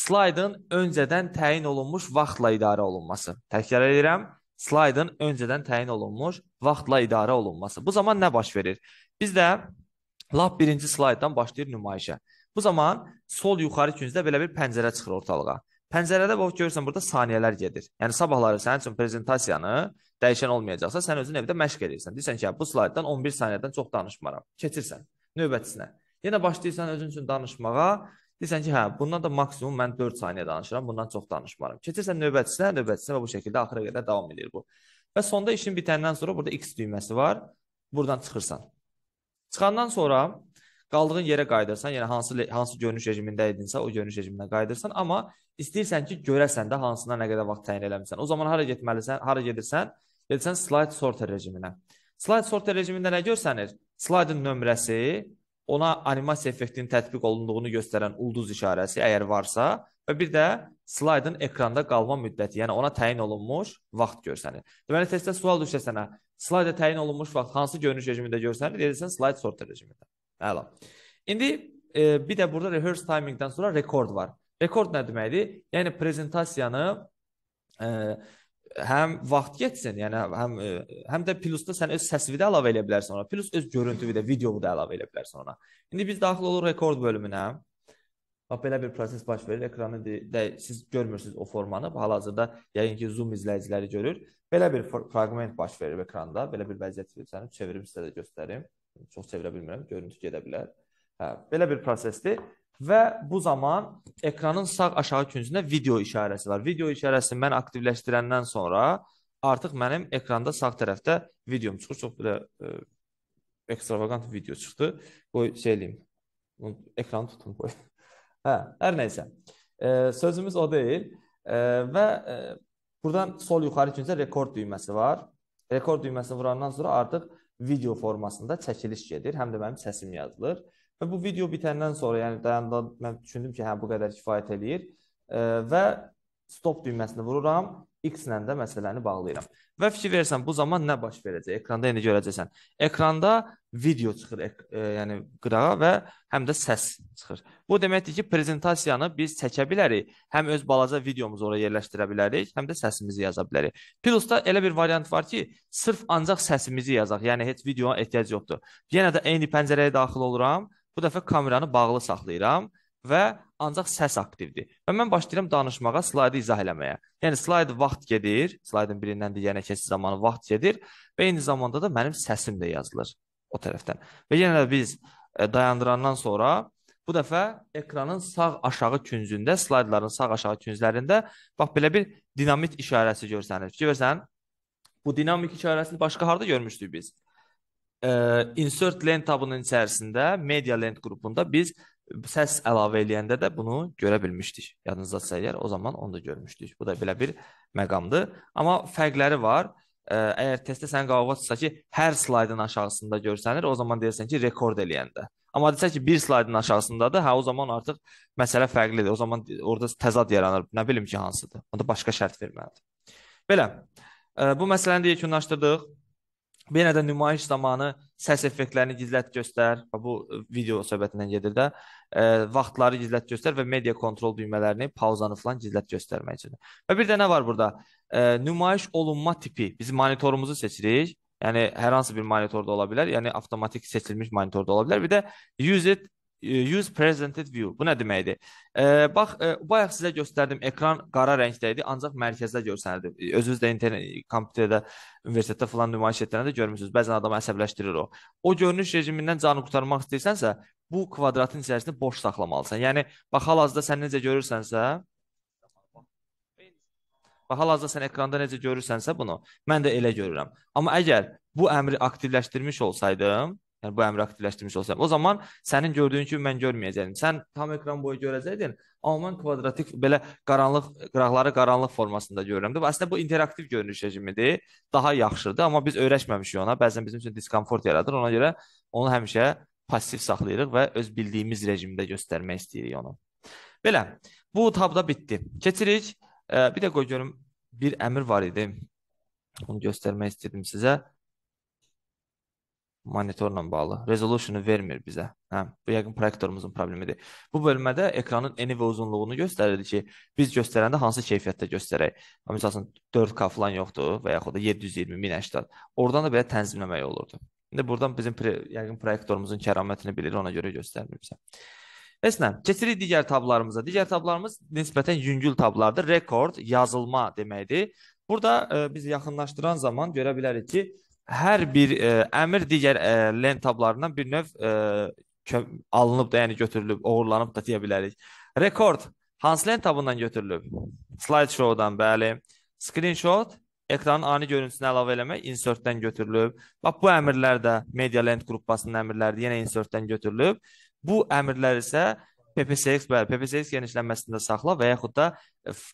slaydın öncədən təyin olunmuş vaxtla idarə olunması. Təkrar edirəm. Slaydın öncədən təyin olunmuş vaxtla idarə olunması. Bu zaman nə baş verir? Biz də lap birinci slayddan başlayır nümayişə. Bu zaman sol yuxarı küncdə belə bir pəncərə çıxır ortalığa. Pəncərədə bax görürsən burada saniyələr gedir. Yəni sabahları sənin üçün prezentasiyanı dəyişən olmayacaqsa, sən özün evdə məşq edirsən. Deyirsən ki, ya, bu slayddan 11 saniyədən çox danışmaram. Keçirsən növbətisinə. Yenə başlayırsan özün üçün danışmağa. Deyirsən ki, hə, bundan da maksimum mən 4 saniyə danışıram, bundan çox danışmaram. Keçirsən növbətisinə, növbətisinə və bu şəkildə axıra qədər davam edir bu. Və sonda işin bitəndən sonra burada X düyməsi var. Buradan çıxırsan. Çıxandan sonra qaldığın yerə qayıdırsan, yəni hansı hansı görünüş rejimində idinsə, o görünüş rejiminə qayıdırsan, amma istəyirsən ki, görəsən də hansına nə qədər vaxt təyin eləmisən. O zaman hara getməlisən, hara gedirsən? Gəlsən slide sorter rejiminə. Slide sorter rejimində nə görsənir? Slaydın nömrəsi, ona animasiya effektinin tətbiq olunduğunu göstərən ulduz işarəsi əgər varsa və bir də slaydın ekranda qalma müddəti, yəni ona təyin olunmuş vaxt görsənir. Deməli testdə sual düşsə sənə, hə, slayda təyin olunmuş vaxt hansı görünüş rejimində görsənir? Deyirsən slide sorter rejimində. Əla. İndi e, bir də burada rehearse timingdən sonra rekord var. Rekord nə deməkdir? Yəni prezentasiyanı e, həm vaxt getsin, yəni həm e, həm də plusda sən öz səsini də əlavə elə bilərsən ona. Plus öz görüntünü də, videonu da əlavə elə bilərsən ona. İndi biz daxil oluruq rekord bölümünə. Bax belə bir proses baş verir. Ekranı də siz görmürsüz o formanı. Hal-hazırda yəqin ki Zoom izləyiciləri görür. Belə bir fraqment baş verir ekranda. Belə bir vəziyyət verirsən, çevirim sizə də göstərim. Çox çevirə bilmirəm, görüntü gedə bilər. Hə, belə bir prosesdir. Və bu zaman ekranın sağ aşağı küncündə video işarəsi var. Video işarəsini mən aktivləşdirəndən sonra artıq mənim ekranda sağ tərəfdə videom çıxır. Çox belə ə, e, ekstravagant video çıxdı. Qoy şey eləyim. Bunu ekranı tutum qoy. hə, hər nəysə. E, sözümüz o deyil. E, və e, buradan sol yuxarı küncdə rekord düyməsi var. Rekord düyməsini vurandan sonra artıq video formasında çəkiliş gedir. Həm də mənim səsim yazılır. Və bu video bitəndən sonra, yəni dayanda mən düşündüm ki, hə bu qədər kifayət eləyir e, və stop düyməsini vururam, X-lə də məsələni bağlayıram. Və fikir versən, bu zaman nə baş verəcək? Ekranda indi görəcəksən. Ekranda video çıxır, e, yəni qırağa və həm də səs çıxır. Bu deməkdir ki, prezentasiyanı biz çəkə bilərik. Həm öz balaca videomuzu ora yerləşdirə bilərik, həm də səsimizi yaza bilərik. Plus da elə bir variant var ki, sırf ancaq səsimizi yazaq. Yəni heç videoya ehtiyac yoxdur. Yenə də eyni pəncərəyə daxil oluram Bu dəfə kameranı bağlı saxlayıram və ancaq səs aktivdir. Və mən başlayıram danışmağa, slaydı izah eləməyə. Yəni slayd vaxt gedir, slaydın birindən digərinə keçid zamanı vaxt gedir və eyni zamanda da mənim səsim də yazılır o tərəfdən. Və yenə də biz e, dayandırandan sonra Bu dəfə ekranın sağ aşağı küncündə, slaydların sağ aşağı künclərində bax belə bir dinamit işarəsi görsənir. Görsən? Bu dinamik işarəsini başqa harda görmüşdük biz? E, insert lent tabının içərisində media lent qrupunda biz səs əlavə eləyəndə də bunu görə bilmişdik. Yadınızda səyər o zaman onu da görmüşdük. Bu da belə bir məqamdır. Amma fərqləri var. E, əgər testdə sənin qavağa tutsa ki, hər slaydın aşağısında görsənir, o zaman deyirsən ki, rekord eləyəndə. Amma desə ki, bir slaydın aşağısındadır, hə o zaman artıq məsələ fərqlidir. O zaman orada təzad yaranır. Nə bilim ki, hansıdır. Onda başqa şərt verməlidir. Belə. E, bu məsələni də yekunlaşdırdıq. Yenə də nümayiş zamanı səs effektlərini gizlət göstər. Bu e, video söhbətindən gedir də. E, vaxtları gizlət göstər və media kontrol düymələrini, pauzanı falan gizlət göstərmək üçün. Və bir də nə var burada? E, nümayiş olunma tipi. Biz monitorumuzu seçirik. Yəni hər hansı bir monitorda ola bilər. Yəni avtomatik seçilmiş monitorda ola bilər. Bir də use it Use presented view. Bu nə deməkdir? E, bax, e, bayaq sizə göstərdim, ekran qara rəngdə idi, ancaq mərkəzdə görsənirdi. E, özünüz də internet kompüterdə, universitetdə falan nümayiş etdirəndə görmüsünüz. Bəzən adamı əsəbləşdirir o. O görünüş rejimindən canı qurtarmaq istəyirsənsə, bu kvadratın içərisini boş saxlamalısan. Yəni bax hal-hazırda sən necə görürsənsə, Bax hal-hazırda sən ekranda necə görürsənsə bunu, mən də elə görürəm. Amma əgər bu əmri aktivləşdirmiş olsaydım, Yəni bu əmri aktivləşdirmiş olsam, o zaman sənin gördüyün kimi mən görməyəcəydim. Sən tam ekran boyu görəcəydin, amma mən kvadratik belə qaranlıq qıraqları qaranlıq formasında görürəm də. Əslində bu interaktiv görünüşə kimidir, daha yaxşıdır, amma biz öyrəşməmişik ona. Bəzən bizim üçün diskomfort yaradır. Ona görə onu həmişə passiv saxlayırıq və öz bildiyimiz rejimdə göstərmək istəyirik onu. Belə, bu tabda bitdi. Keçirik. Bir də qoy görüm bir əmr var idi. Onu göstərmək istədim sizə monitorla bağlı. Resolution-u vermir bizə. Hə, bu yəqin proyektorumuzun problemidir. Bu bölmədə ekranın eni və uzunluğunu göstərir ki, biz göstərəndə hansı keyfiyyətdə göstərək. Məsələn, 4K falan yoxdur və yaxud da 720 1080. Oradan da belə tənzimləmək olurdu. İndi buradan bizim pre, yəqin proyektorumuzun kəramətini bilir, ona görə göstərmir bizə. Əsnə, keçirik digər tablarımıza. Digər tablarımız nisbətən yüngül tablardır. Rekord, yazılma deməkdir. Burada ə, e, biz yaxınlaşdıran zaman görə bilərik ki, hər bir ə, e, əmir digər ə, e, len tablarından bir növ ə, e, alınıb da, yəni götürülüb, oğurlanıb da deyə bilərik. Rekord hansı len tabından götürülüb? Slide show-dan, bəli. Screenshot ekranın ani görüntüsünü əlavə eləmək insertdən götürülüb. Bax bu əmrlər də media lent qrupbasının əmrləridir, yenə insertdən götürülüb. Bu əmrlər isə PPCX bəli, PPCX genişlənməsində saxla və yaxud da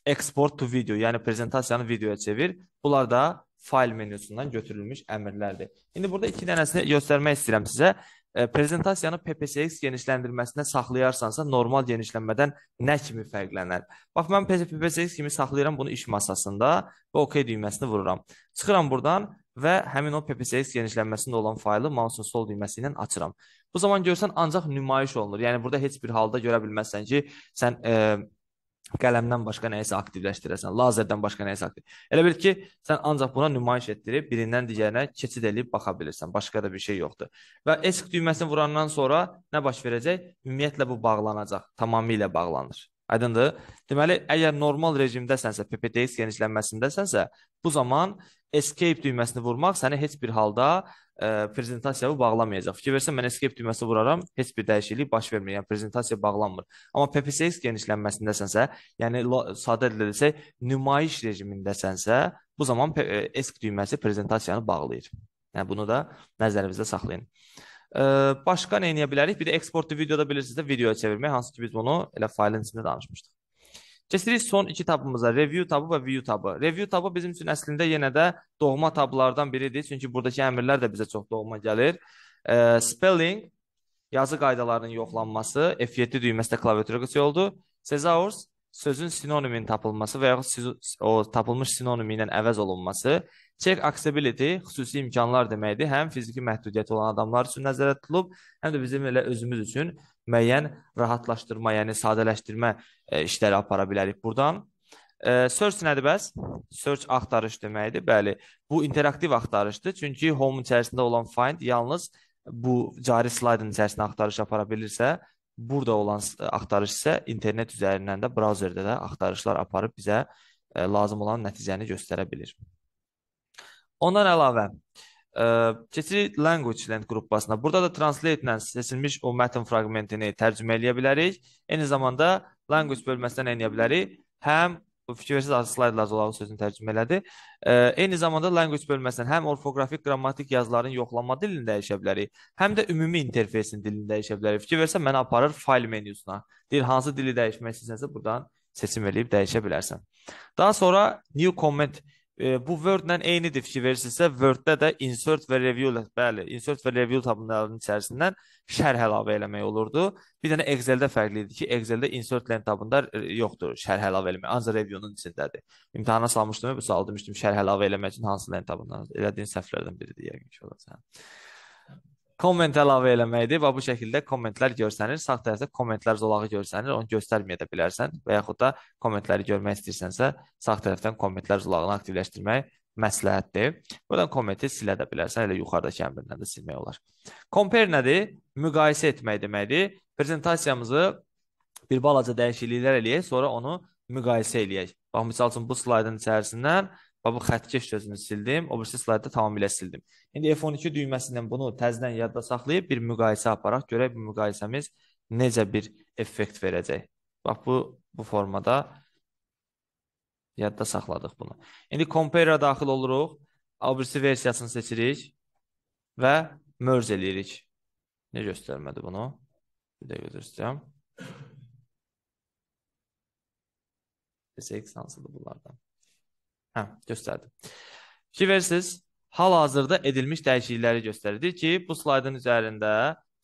export to video, yəni prezentasiyanı videoya çevir. Bunlar da fayl menyusundan götürülmüş əmrlərdir. İndi burada iki dənəsini göstərmək istəyirəm sizə. E, prezentasiyanı PPSX genişləndirməsinə saxlayarsansa normal genişlənmədən nə kimi fərqlənər? Bax mən PPSX kimi saxlayıram bunu iş masasında və OK düyməsini vururam. Çıxıram buradan və həmin o PPSX genişlənməsində olan faylı mouseun sol düyməsi ilə açıram. Bu zaman görsən ancaq nümayiş olunur. Yəni burada heç bir halda görə bilməzsən ki, sən e, qələmdən başqa nəyisə aktivləşdirəsən, lazerdən başqa nəyisə aktiv. Elə bil ki, sən ancaq buna nümayiş etdirib birindən digərinə keçid edib baxa bilirsən. Başqa da bir şey yoxdur. Və esk düyməsini vurandan sonra nə baş verəcək? Ümumiyyətlə bu bağlanacaq, tamamilə bağlanır. Aydındır? Deməli, əgər normal rejimdəsənsə, PPTX genişlənməsindəsənsə, bu zaman escape düyməsini vurmaq səni heç bir halda ə, e, prezentasiyanı bağlamayacaq. Fikir versən mən escape düyməsini vuraram, heç bir dəyişiklik baş vermir. Yəni prezentasiya bağlanmır. Amma PPCX genişlənməsindəsənsə, yəni sadə dillə desək, nümayiş rejimindəsənsə, bu zaman ESC düyməsi prezentasiyanı bağlayır. Yəni bunu da nəzərinizdə saxlayın. Ə, e, başqa nə edə bilərik? Bir də eksportlu videoda bilirsiniz də videoya çevirmək, hansı ki biz bunu elə faylın içində danışmışdıq. Keçirik son iki tabımıza, review tabı və view tabı. Review tabı bizim üçün əslində yenə də doğma tablardan biridir, çünki buradakı əmrlər də bizə çox doğma gəlir. E, spelling, yazı qaydalarının yoxlanması, F7 düyməsi də klaviatura qısıyordu. Sezaurs, sözün sinonimin tapılması və yaxud o tapılmış sinonimi ilə əvəz olunması. Check accessibility xüsusi imkanlar deməkdir. Həm fiziki məhdudiyyəti olan adamlar üçün nəzərdə tutulub, həm də bizim elə özümüz üçün müəyyən rahatlaşdırma, yəni sadələşdirmə e, işləri apara bilərik burdan. E, search nədir bəs? Search axtarış deməkdir. Bəli, bu interaktiv axtarışdır. Çünki home-un içərisində olan find yalnız bu cari slaydın içərisində axtarış apara bilirsə, burada olan axtarış isə internet üzərindən də brauzerdə də axtarışlar aparıb bizə e, lazım olan nəticəni göstərə bilir. Ondan əlavə ə, e, keçirik language length qrupbasına. Burada da translate ilə seçilmiş o mətn fraqmentini tərcümə eləyə bilərik. Eyni zamanda language bölməsindən eləyə bilərik. Həm fikirsiz slaydlarca olaraq sözünü tərcümə elədi. Ə, e, eyni zamanda language bölməsindən həm orfoqrafik, qrammatik yazıların yoxlama dilini dəyişə bilərik, həm də ümumi interfeysin dilini dəyişə bilərik. Fikir versə məni aparır fayl menyusuna. Deyir hansı dili dəyişmək istəsənsə buradan seçim eləyib dəyişə bilərsən. Daha sonra new comment e, bu Word-lə eynidir fikir verirsinizsə, Word-də də insert və review, bəli, insert və review tablarının içərisindən şərh əlavə eləmək olurdu. Bir dənə Excel-də fərqli idi ki, Excel-də insert line tabında e, yoxdur şərh əlavə eləmək, ancaq review-nun içindədir. İmtahana salmışdım, bu sual demişdim, şərh əlavə eləmək üçün hansı line tabından? Elədiyin səhvlərdən biridir yəqin ki, olacaq kommentə əlavə eləməkdir və bu şəkildə kommentlər görsənir. Sağ tərəfdə kommentlər zolağı görsənir. Onu göstərməyə də bilərsən və yaxud da kommentləri görmək istəyirsənsə, sağ tərəfdən kommentlər zolağını aktivləşdirmək məsləhətdir. Buradan kommenti silə də bilərsən, elə yuxarıdakı əmrlə də silmək olar. Compare nədir? Müqayisə etmək deməkdir. Prezentasiyamızı bir balaca dəyişikliklər eləyək, sonra onu müqayisə eləyək. Bax, misal üçün bu slaydın içərisindən Və bu xəttkeş sözünü sildim, o birisi slaydda tamamilə sildim. İndi F12 düyməsi ilə bunu təzədən yadda saxlayıb bir müqayisə aparaq görək bu müqayisəmiz necə bir effekt verəcək. Bax bu bu formada yadda saxladıq bunu. İndi compare-a daxil oluruq, o birisi versiyasını seçirik və merge eləyirik. Nə göstərmədi bunu? Bir də göstərəcəm. SX hansıdır bunlardan? Hə, göstərdim. Şiversiz hal-hazırda edilmiş dəyişiklikləri göstərir ki, bu slaydın üzərində,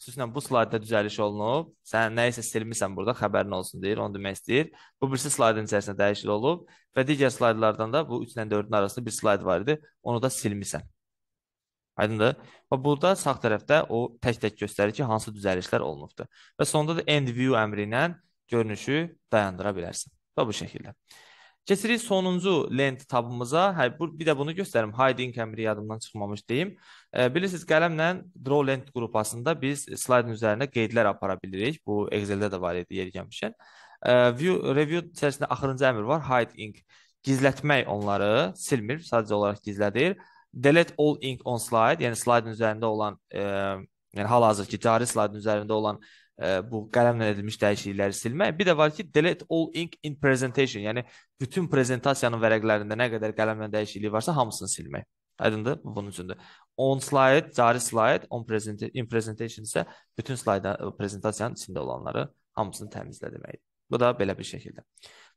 xüsusən bu slaydda düzəliş olunub. Sən nəyisə silmisən burada, xəbərin olsun deyir, onu demək istəyir. Bu birisi slaydın içərisində dəyişiklik olub və digər slaydlardan da bu 3-lə 4-ün arasında bir slayd var idi. Onu da silmisən. Aydındır? Və burada sağ tərəfdə o tək-tək göstərir ki, hansı düzəlişlər olunubdur. Və sonda da end view əmri ilə görünüşü dayandıra bilərsən. Və bu şəkildə. Keçirik sonuncu lent tabımıza. Hə, bu, bir də bunu göstərim. Hiding əmri yadımdan çıxmamış deyim. E, bilirsiniz, qələmlə draw lent qrupasında biz slaydın üzərində qeydlər apara bilirik. Bu Excel-də də var idi yer gəlmişkən. E, view, review içərisində axırıncı əmr var. Hiding. Gizlətmək onları silmir, sadəcə olaraq gizlədir. Delete all ink on slide, yəni slaydın üzərində olan, e, yəni hal-hazırki cari slaydın üzərində olan bu qələmlə edilmiş dəyişiklikləri silmək. Bir də var ki, delete all ink in presentation, yəni bütün prezentasiyanın vərəqlərində nə qədər qələmlə dəyişiklik varsa, hamısını silmək. Aydındır? Bu bunun üçündür. On slide, cari slide, on present in presentation isə bütün slayda prezentasiyanın içində olanları hamısını təmizlə deməkdir. Bu da belə bir şəkildə.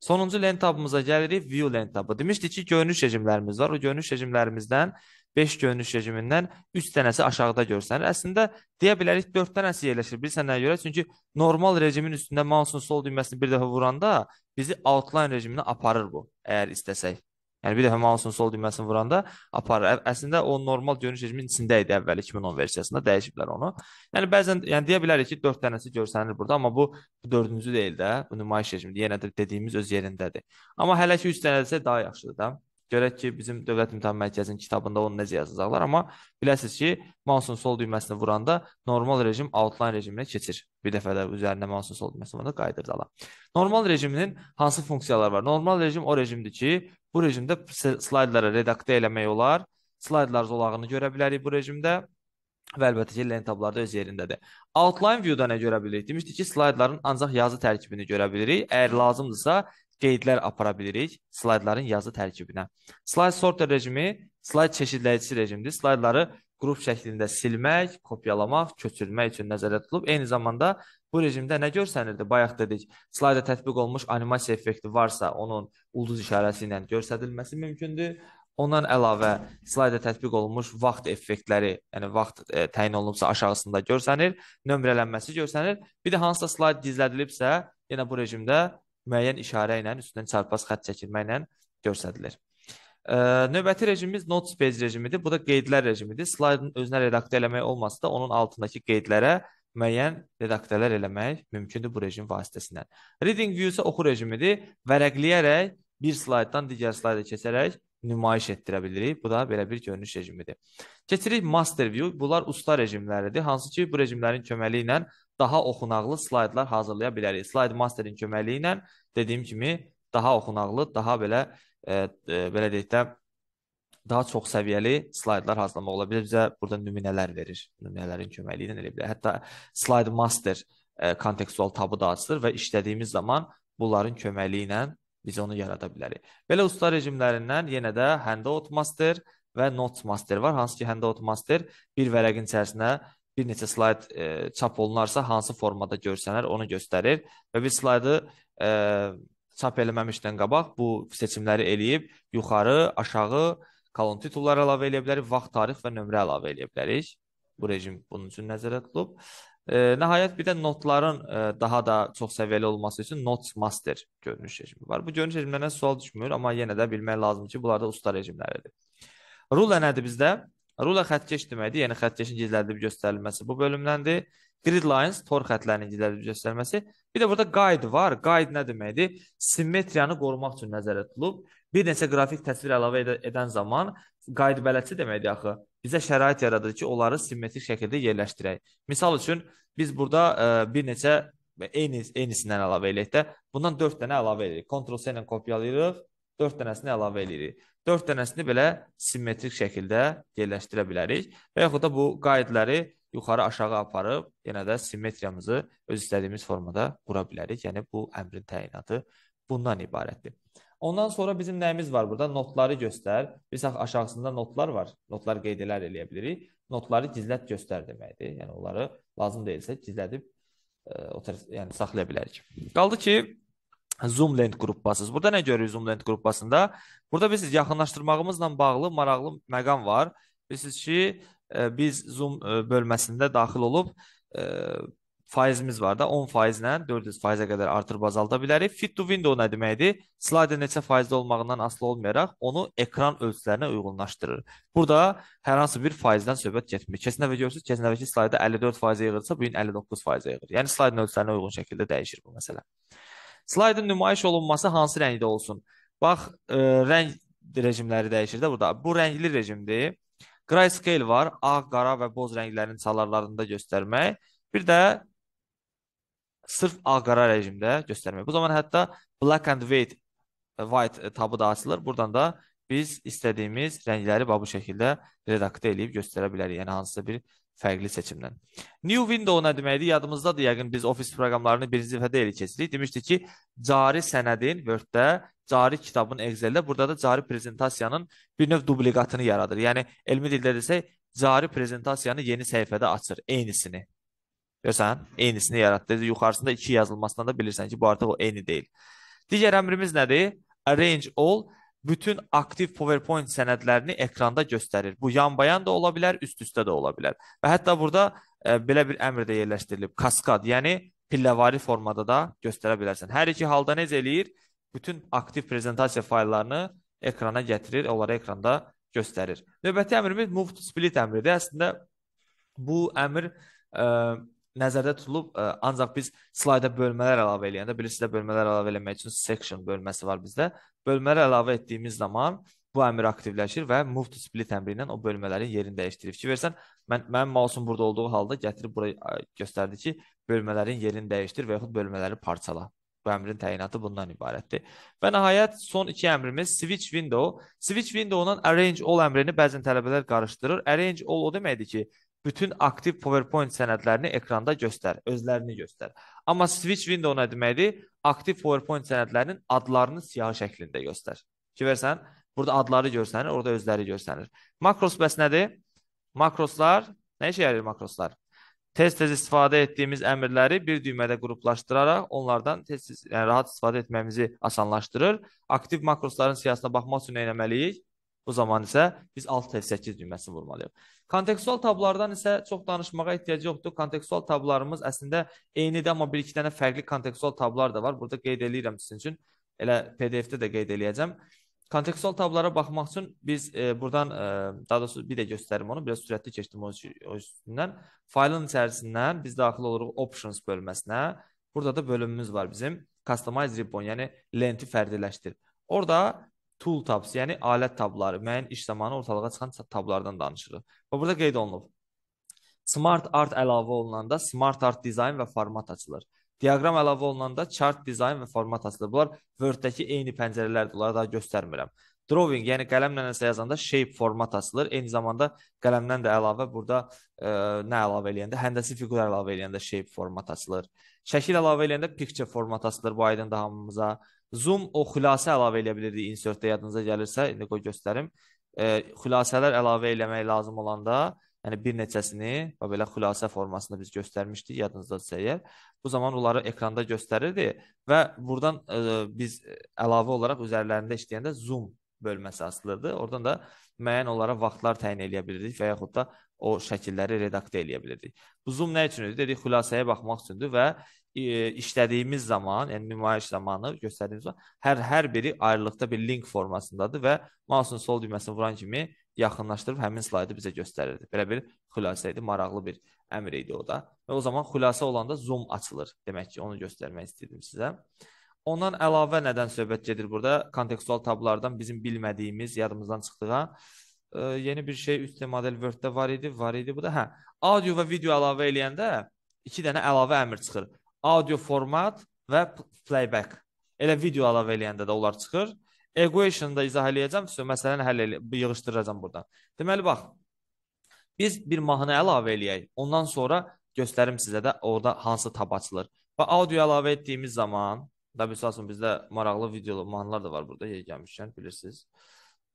Sonuncu lent tabımıza gəlirik, view lent tabı. Demişdik ki, görünüş rejimlərimiz var. O görünüş rejimlərimizdən 5 görünüş rejimindən 3 dənəsi aşağıda görsənir. Əslində deyə bilərik 4 dənəsi yerləşir bir sənəyə görə. Çünki normal rejimin üstündə mouse'un sol düyməsini bir dəfə vuranda bizi outline rejiminə aparır bu, əgər istəsək. Yəni bir dəfə Malusun sol düyməsini vuranda aparır. Əslində o normal görünüş rejimin içində idi əvvəl 2010 versiyasında dəyişiblər onu. Yəni bəzən yəni deyə bilərik ki, 4 dənəsi görsənir burada, amma bu dördüncü deyil də, bu nümayiş rejimidir. Yenə də dediyimiz öz yerindədir. Amma hələ ki 3 dənədirsə daha yaxşıdır da. Görək ki, bizim Dövlət İmtahan Mərkəzinin kitabında onu necə yazacaqlar, amma biləsiz ki, mausun sol düyməsini vuranda normal rejim outline rejiminə keçir. Bir dəfə də üzərinə mausun sol düyməsini vuranda qaydırdılar. Normal rejiminin hansı funksiyaları var? Normal rejim o rejimdir ki, Bu rejimdə slaydları redaktə eləmək olar. Slaydlar zolağını görə bilərik bu rejimdə və əlbəttə ki, len tablarda öz yerindədir. Outline view-da nə görə bilirik? Demişdik ki, slaydların ancaq yazı tərkibini görə bilirik. Əgər lazımdırsa, qeydlər apara bilirik slaydların yazı tərkibinə. Slide sorter rejimi slayd çeşidləyicisi rejimdir. Slaydları qrup şəklində silmək, kopyalamaq, köçürmək üçün nəzərdə tutulub. Eyni zamanda Bu rejimdə nə görsənirdi? Bayaq dedik, slayda tətbiq olunmuş animasiya effekti varsa, onun ulduz işarəsi ilə göstərilməsi mümkündür. Ondan əlavə slayda tətbiq olunmuş vaxt effektləri, yəni vaxt e, təyin olunubsa aşağısında görsənir, nömrələnməsi görsənir. Bir də hansısa slayd gizlədilibsə, yenə bu rejimdə müəyyən işarə ilə, üstündən çarpaz xətt çəkilməklə göstərilir. E, növbəti rejimimiz notes page rejimidir. Bu da qeydlər rejimidir. Slaydın özünə redaktə eləmək olmasa da onun altındakı qeydlərə müəyyən redaktələr eləmək mümkündür bu rejim vasitəsilə. Reading view isə oxu rejimidir. Vərəqləyərək bir slayddan digər slayda keçərək nümayiş etdirə bilirik. Bu da belə bir görünüş rejimidir. Keçirik master view. Bunlar usta rejimləridir. Hansı ki, bu rejimlərin köməyi ilə daha oxunaqlı slaydlar hazırlaya bilərik. Slide masterin köməyi ilə dediyim kimi daha oxunaqlı, daha belə e, e, belə deyək də daha çox səviyyəli slaydlar hazırlamaq ola bilər. Bizə burada nümunələr verir. Nümunələrin köməyi ilə elə bilər. Hətta slide master e, kontekstual tabı da açılır və işlədiyimiz zaman bunların köməyi ilə biz onu yarada bilərik. Belə usta rejimlərindən yenə də handout master və notes master var. Hansı ki, handout master bir vərəqin içərisinə bir neçə slayd e, çap olunarsa, hansı formada görsənər, onu göstərir və bir slaydı e, çap eləməmişdən qabaq bu seçimləri eləyib yuxarı, aşağı kolon titullar əlavə eləyə bilərik, vaxt, tarix və nömrə əlavə eləyə bilərik. Bu rejim bunun üçün nəzərdə tutulub. E, nəhayət bir də notların e, daha da çox səviyyəli olması üçün Notes Master görünüş rejimi var. Bu görünüş rejimlərindən sual düşmür, amma yenə də bilmək lazımdır ki, bunlar da usta rejimləridir. Rula nədir bizdə? Rula xətkeş deməkdir, yəni xətkeşin gizlədilib göstərilməsi bu bölümdəndir grid lines, tor xətlərinin gidərib göstərməsi. Bir də burada guide var. Guide nə deməkdir? Simmetriyanı qorumaq üçün nəzərdə tutulub. Bir neçə qrafik təsvir əlavə ed edən zaman guide bələdçi deməkdir axı. Bizə şərait yaradır ki, onları simmetrik şəkildə yerləşdirək. Misal üçün biz burada ə, e, bir neçə eyni eynisindən əlavə eləyək də. Bundan 4 dənə əlavə edirik. Ctrl C ilə kopyalayırıq, 4 dənəsini əlavə eləyirik. 4 dənəsini belə simmetrik şəkildə yerləşdirə bilərik və yaxud da bu qayədləri yuxarı aşağı aparıb yenə də simmetriyamızı öz istədiyimiz formada qura bilərik. Yəni bu əmrin təyinatı bundan ibarətdir. Ondan sonra bizim nəyimiz var burada? Notları göstər. Biz aşağısında notlar var. Notlar qeydlər eləyə bilirik. Notları gizlət göstər deməkdir. Yəni onları lazım deyilsə gizlədib e, o yəni saxlaya bilərik. Qaldı ki, Zoom lent qrupbasız. Burada nə görürük Zoom lent qrupbasında? Burada bilirsiniz yaxınlaşdırmağımızla bağlı maraqlı məqam var. Bilirsiniz ki, e, biz Zoom e, bölməsində daxil olub e, faizimiz var da 10% ilə 400%-ə qədər artırıb azalda bilərik. Fit to window nə deməkdir? Slayda neçə faizdə olmağından asılı olmayaraq onu ekran ölçülərinə uyğunlaşdırır. Burada hər hansı bir faizdən söhbət getmir. Keçən dəfə görürsüz, keçən dəfəki slayda 54%-ə yığılsa, bu gün 59%-ə yığılır. Yəni slaydın ölçülərinə uyğun şəkildə dəyişir bu məsələ. Slaydın nümayiş olunması hansı rəngdə olsun? Bax, e, rəng rejimləri dəyişir də burada. Bu rəngli rejimdir. Grayscale var. Ağ, qara və boz rənglərin çalarlarında göstərmək. Bir də sırf ağ-qara rejimdə göstərmək. Bu zaman hətta black and white, e, white e, tabı da açılır. Buradan da biz istədiyimiz rəngləri bu şəkildə redaktə eləyib göstərə bilərik. Yəni hansısa bir fərqli seçimdən. New window nə deməkdir? Yadımızdadır, yəqin biz ofis proqramlarını birinci dəfədə elə keçirik. Demişdik ki, cari sənədin Word-də, cari kitabın Excel-də, burada da cari prezentasiyanın bir növ dublikatını yaradır. Yəni elmi dildə desək, cari prezentasiyanı yeni səhifədə açır, eynisini. Görsən, eynisini yaratdı. Yuxarısında 2 yazılmasından da bilirsən ki, bu artıq o eyni deyil. Digər əmrimiz nədir? Arrange all bütün aktiv PowerPoint sənədlərini ekranda göstərir. Bu yanbayan da ola bilər, üst-üstə də ola bilər. Və hətta burada e, belə bir əmr də yerləşdirilib. Kaskad, yəni pilləvari formada da göstərə bilərsən. Hər iki halda necə eləyir? Bütün aktiv prezentasiya fayllarını ekrana gətirir, onları ekranda göstərir. Növbəti əmrimiz move to split əmridir. Əslində bu əmr e, nəzərdə tutulub, ə, e, ancaq biz slayda bölmələr əlavə eləyəndə bilirsiniz də bölmələr əlavə eləmək üçün section bölməsi var bizdə. Bölmələr əlavə etdiyimiz zaman bu əmr aktivləşir və move to split əmri ilə o bölmələrin yerini dəyişdirir. Fikir versən, mən mənim mouseum burada olduğu halda gətirib bura göstərdi ki, bölmələrin yerini dəyişdir və yaxud bölmələri parçala. Bu əmrin təyinatı bundan ibarətdir. Və nəhayət son iki əmrimiz switch window. Switch window-dan arrange all əmrini bəzən tələbələr qarışdırır. Arrange all o deməkdir ki, bütün aktiv PowerPoint sənədlərini ekranda göstər, özlərini göstər. Amma switch window nə deməkdir? Aktiv PowerPoint sənədlərinin adlarını siyahı şəklində göstər. Görürsən, burada adları görsənir, orada özləri görsənir. Makros bəs nədir? Makroslar nə işə yarayır makroslar? Tez-tez istifadə etdiyimiz əmrləri bir düymədə qruplaşdıraraq onlardan tez-tez yəni, rahat istifadə etməyimizi asanlaşdırır. Aktiv makrosların siyahısına baxmaq üçün nə etməliyik? Bu zaman isə biz 6 F8 düyməsini vurmalıyıq. Kontekstual tablardan isə çox danışmağa ehtiyac yoxdur. Kontekstual tablarımız əslində eynidir, amma bir-iki dənə fərqli kontekstual tablar da var. Burada qeyd eləyirəm sizin üçün. Elə PDF-də də qeyd eləyəcəm. Kontekstual tablara baxmaq üçün biz e, buradan e, daha doğrusu bir də göstərim onu, biraz sürətli keçdim o üstündən. Faylın içərisindən biz daxil oluruq options bölməsinə. Burada da bölümümüz var bizim. Customize ribbon, yəni lenti fərdiləşdir. Orada tool tabs, yəni alət tabları, müəyyən iş zamanı ortalığa çıxan tablardan danışırıq. Və burada qeyd olunub. Smart art əlavə olunanda smart art dizayn və format açılır. Diaqram əlavə olunanda chart dizayn və format açılır. Bunlar Word-dəki eyni pəncərələrdir. Onları daha göstərmirəm. Drawing, yəni qələmlə nəsə yazanda shape format açılır. Eyni zamanda qələmdən də əlavə burada e, nə əlavə eləyəndə, həndəsi fiqur əlavə eləyəndə shape format açılır. Şəkil əlavə eləyəndə picture format açılır. Bu aydın da hamımıza. Zoom o xülasə əlavə eləyə bilirdik insertdə yadınıza gəlirsə, indi qoy göstərim. E, xülasələr əlavə eləmək lazım olanda, yəni bir neçəsini və belə xülasə formasında biz göstərmişdik yadınızdadırsa əgər. Bu zaman onları ekranda göstərirdi və burdan e, biz əlavə olaraq üzərlərində işləyəndə Zoom bölməsi açılırdı. Oradan da müəyyən onlara vaxtlar təyin eləyə bilirdik və yaxud da o şəkilləri redaktə eləyə bilirdik. Bu zoom nə üçündür? Dedik, xülasəyə baxmaq üçündür və e, işlədiyimiz zaman, yəni nümayiş zamanı göstərdiyimiz zaman hər hər biri ayrılıqda bir link formasındadır və mausun sol düyməsini vuran kimi yaxınlaşdırıb həmin slaydı bizə göstərirdi. Belə bir xülasə idi, maraqlı bir əmr idi o da. Və o zaman xülasə olanda zoom açılır. Demək ki, onu göstərmək istəyirdim sizə. Ondan əlavə nədən söhbət gedir burada? Kontekstual tablardan bizim bilmədiyimiz, yadımızdan çıxdığı e, yeni bir şey üstə model Word-də var idi, var idi bu da. Hə, audio və video əlavə eləyəndə iki dənə əlavə əmr çıxır. Audio format və playback. Elə video əlavə eləyəndə də onlar çıxır. Equation da izah eləyəcəm, sonra məsələni həll elə yığışdıracağam burdan. Deməli bax, biz bir mahnı əlavə eləyək. Ondan sonra göstərim sizə də orada hansı tab açılır. Və audio əlavə etdiyimiz zaman, da bir sağ olsun bizdə maraqlı videolu mahnılar da var burada, yeyə gəlmişkən bilirsiniz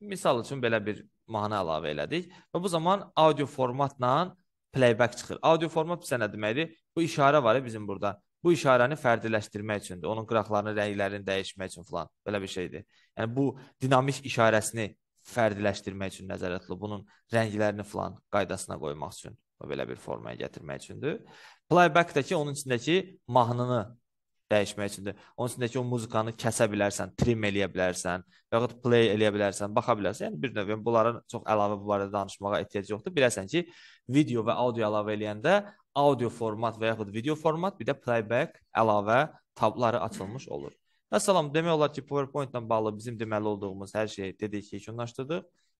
misal üçün belə bir mahnı əlavə elədik və bu zaman audio formatla playback çıxır. Audio format bizə nə deməkdir? Bu işarə var bizim burada. Bu işarəni fərdiləşdirmək üçündür. Onun qıraqlarını, rənglərini dəyişmək üçün falan. Belə bir şeydir. Yəni bu dinamik işarəsini fərdiləşdirmək üçün nəzərdə tutulub. Bunun rənglərini falan qaydasına qoymaq üçün və belə bir formaya gətirmək üçündür. Playback-dakı onun içindəki mahnını dəyişmək üçündür. Onun üçün də ki, o muzikanı kəsə bilərsən, trim eləyə bilərsən, yaxud play eləyə bilərsən, baxa bilərsən. Yəni bir növ yəni bunların çox əlavə bu barədə danışmağa ehtiyac yoxdur. Biləsən ki, video və audio əlavə eləyəndə audio format və yaxud video format, bir də playback əlavə tabları açılmış olur. Və salam, demək olar ki, PowerPoint ilə bağlı bizim deməli olduğumuz hər şeyi dedik, yekunlaşdırdıq.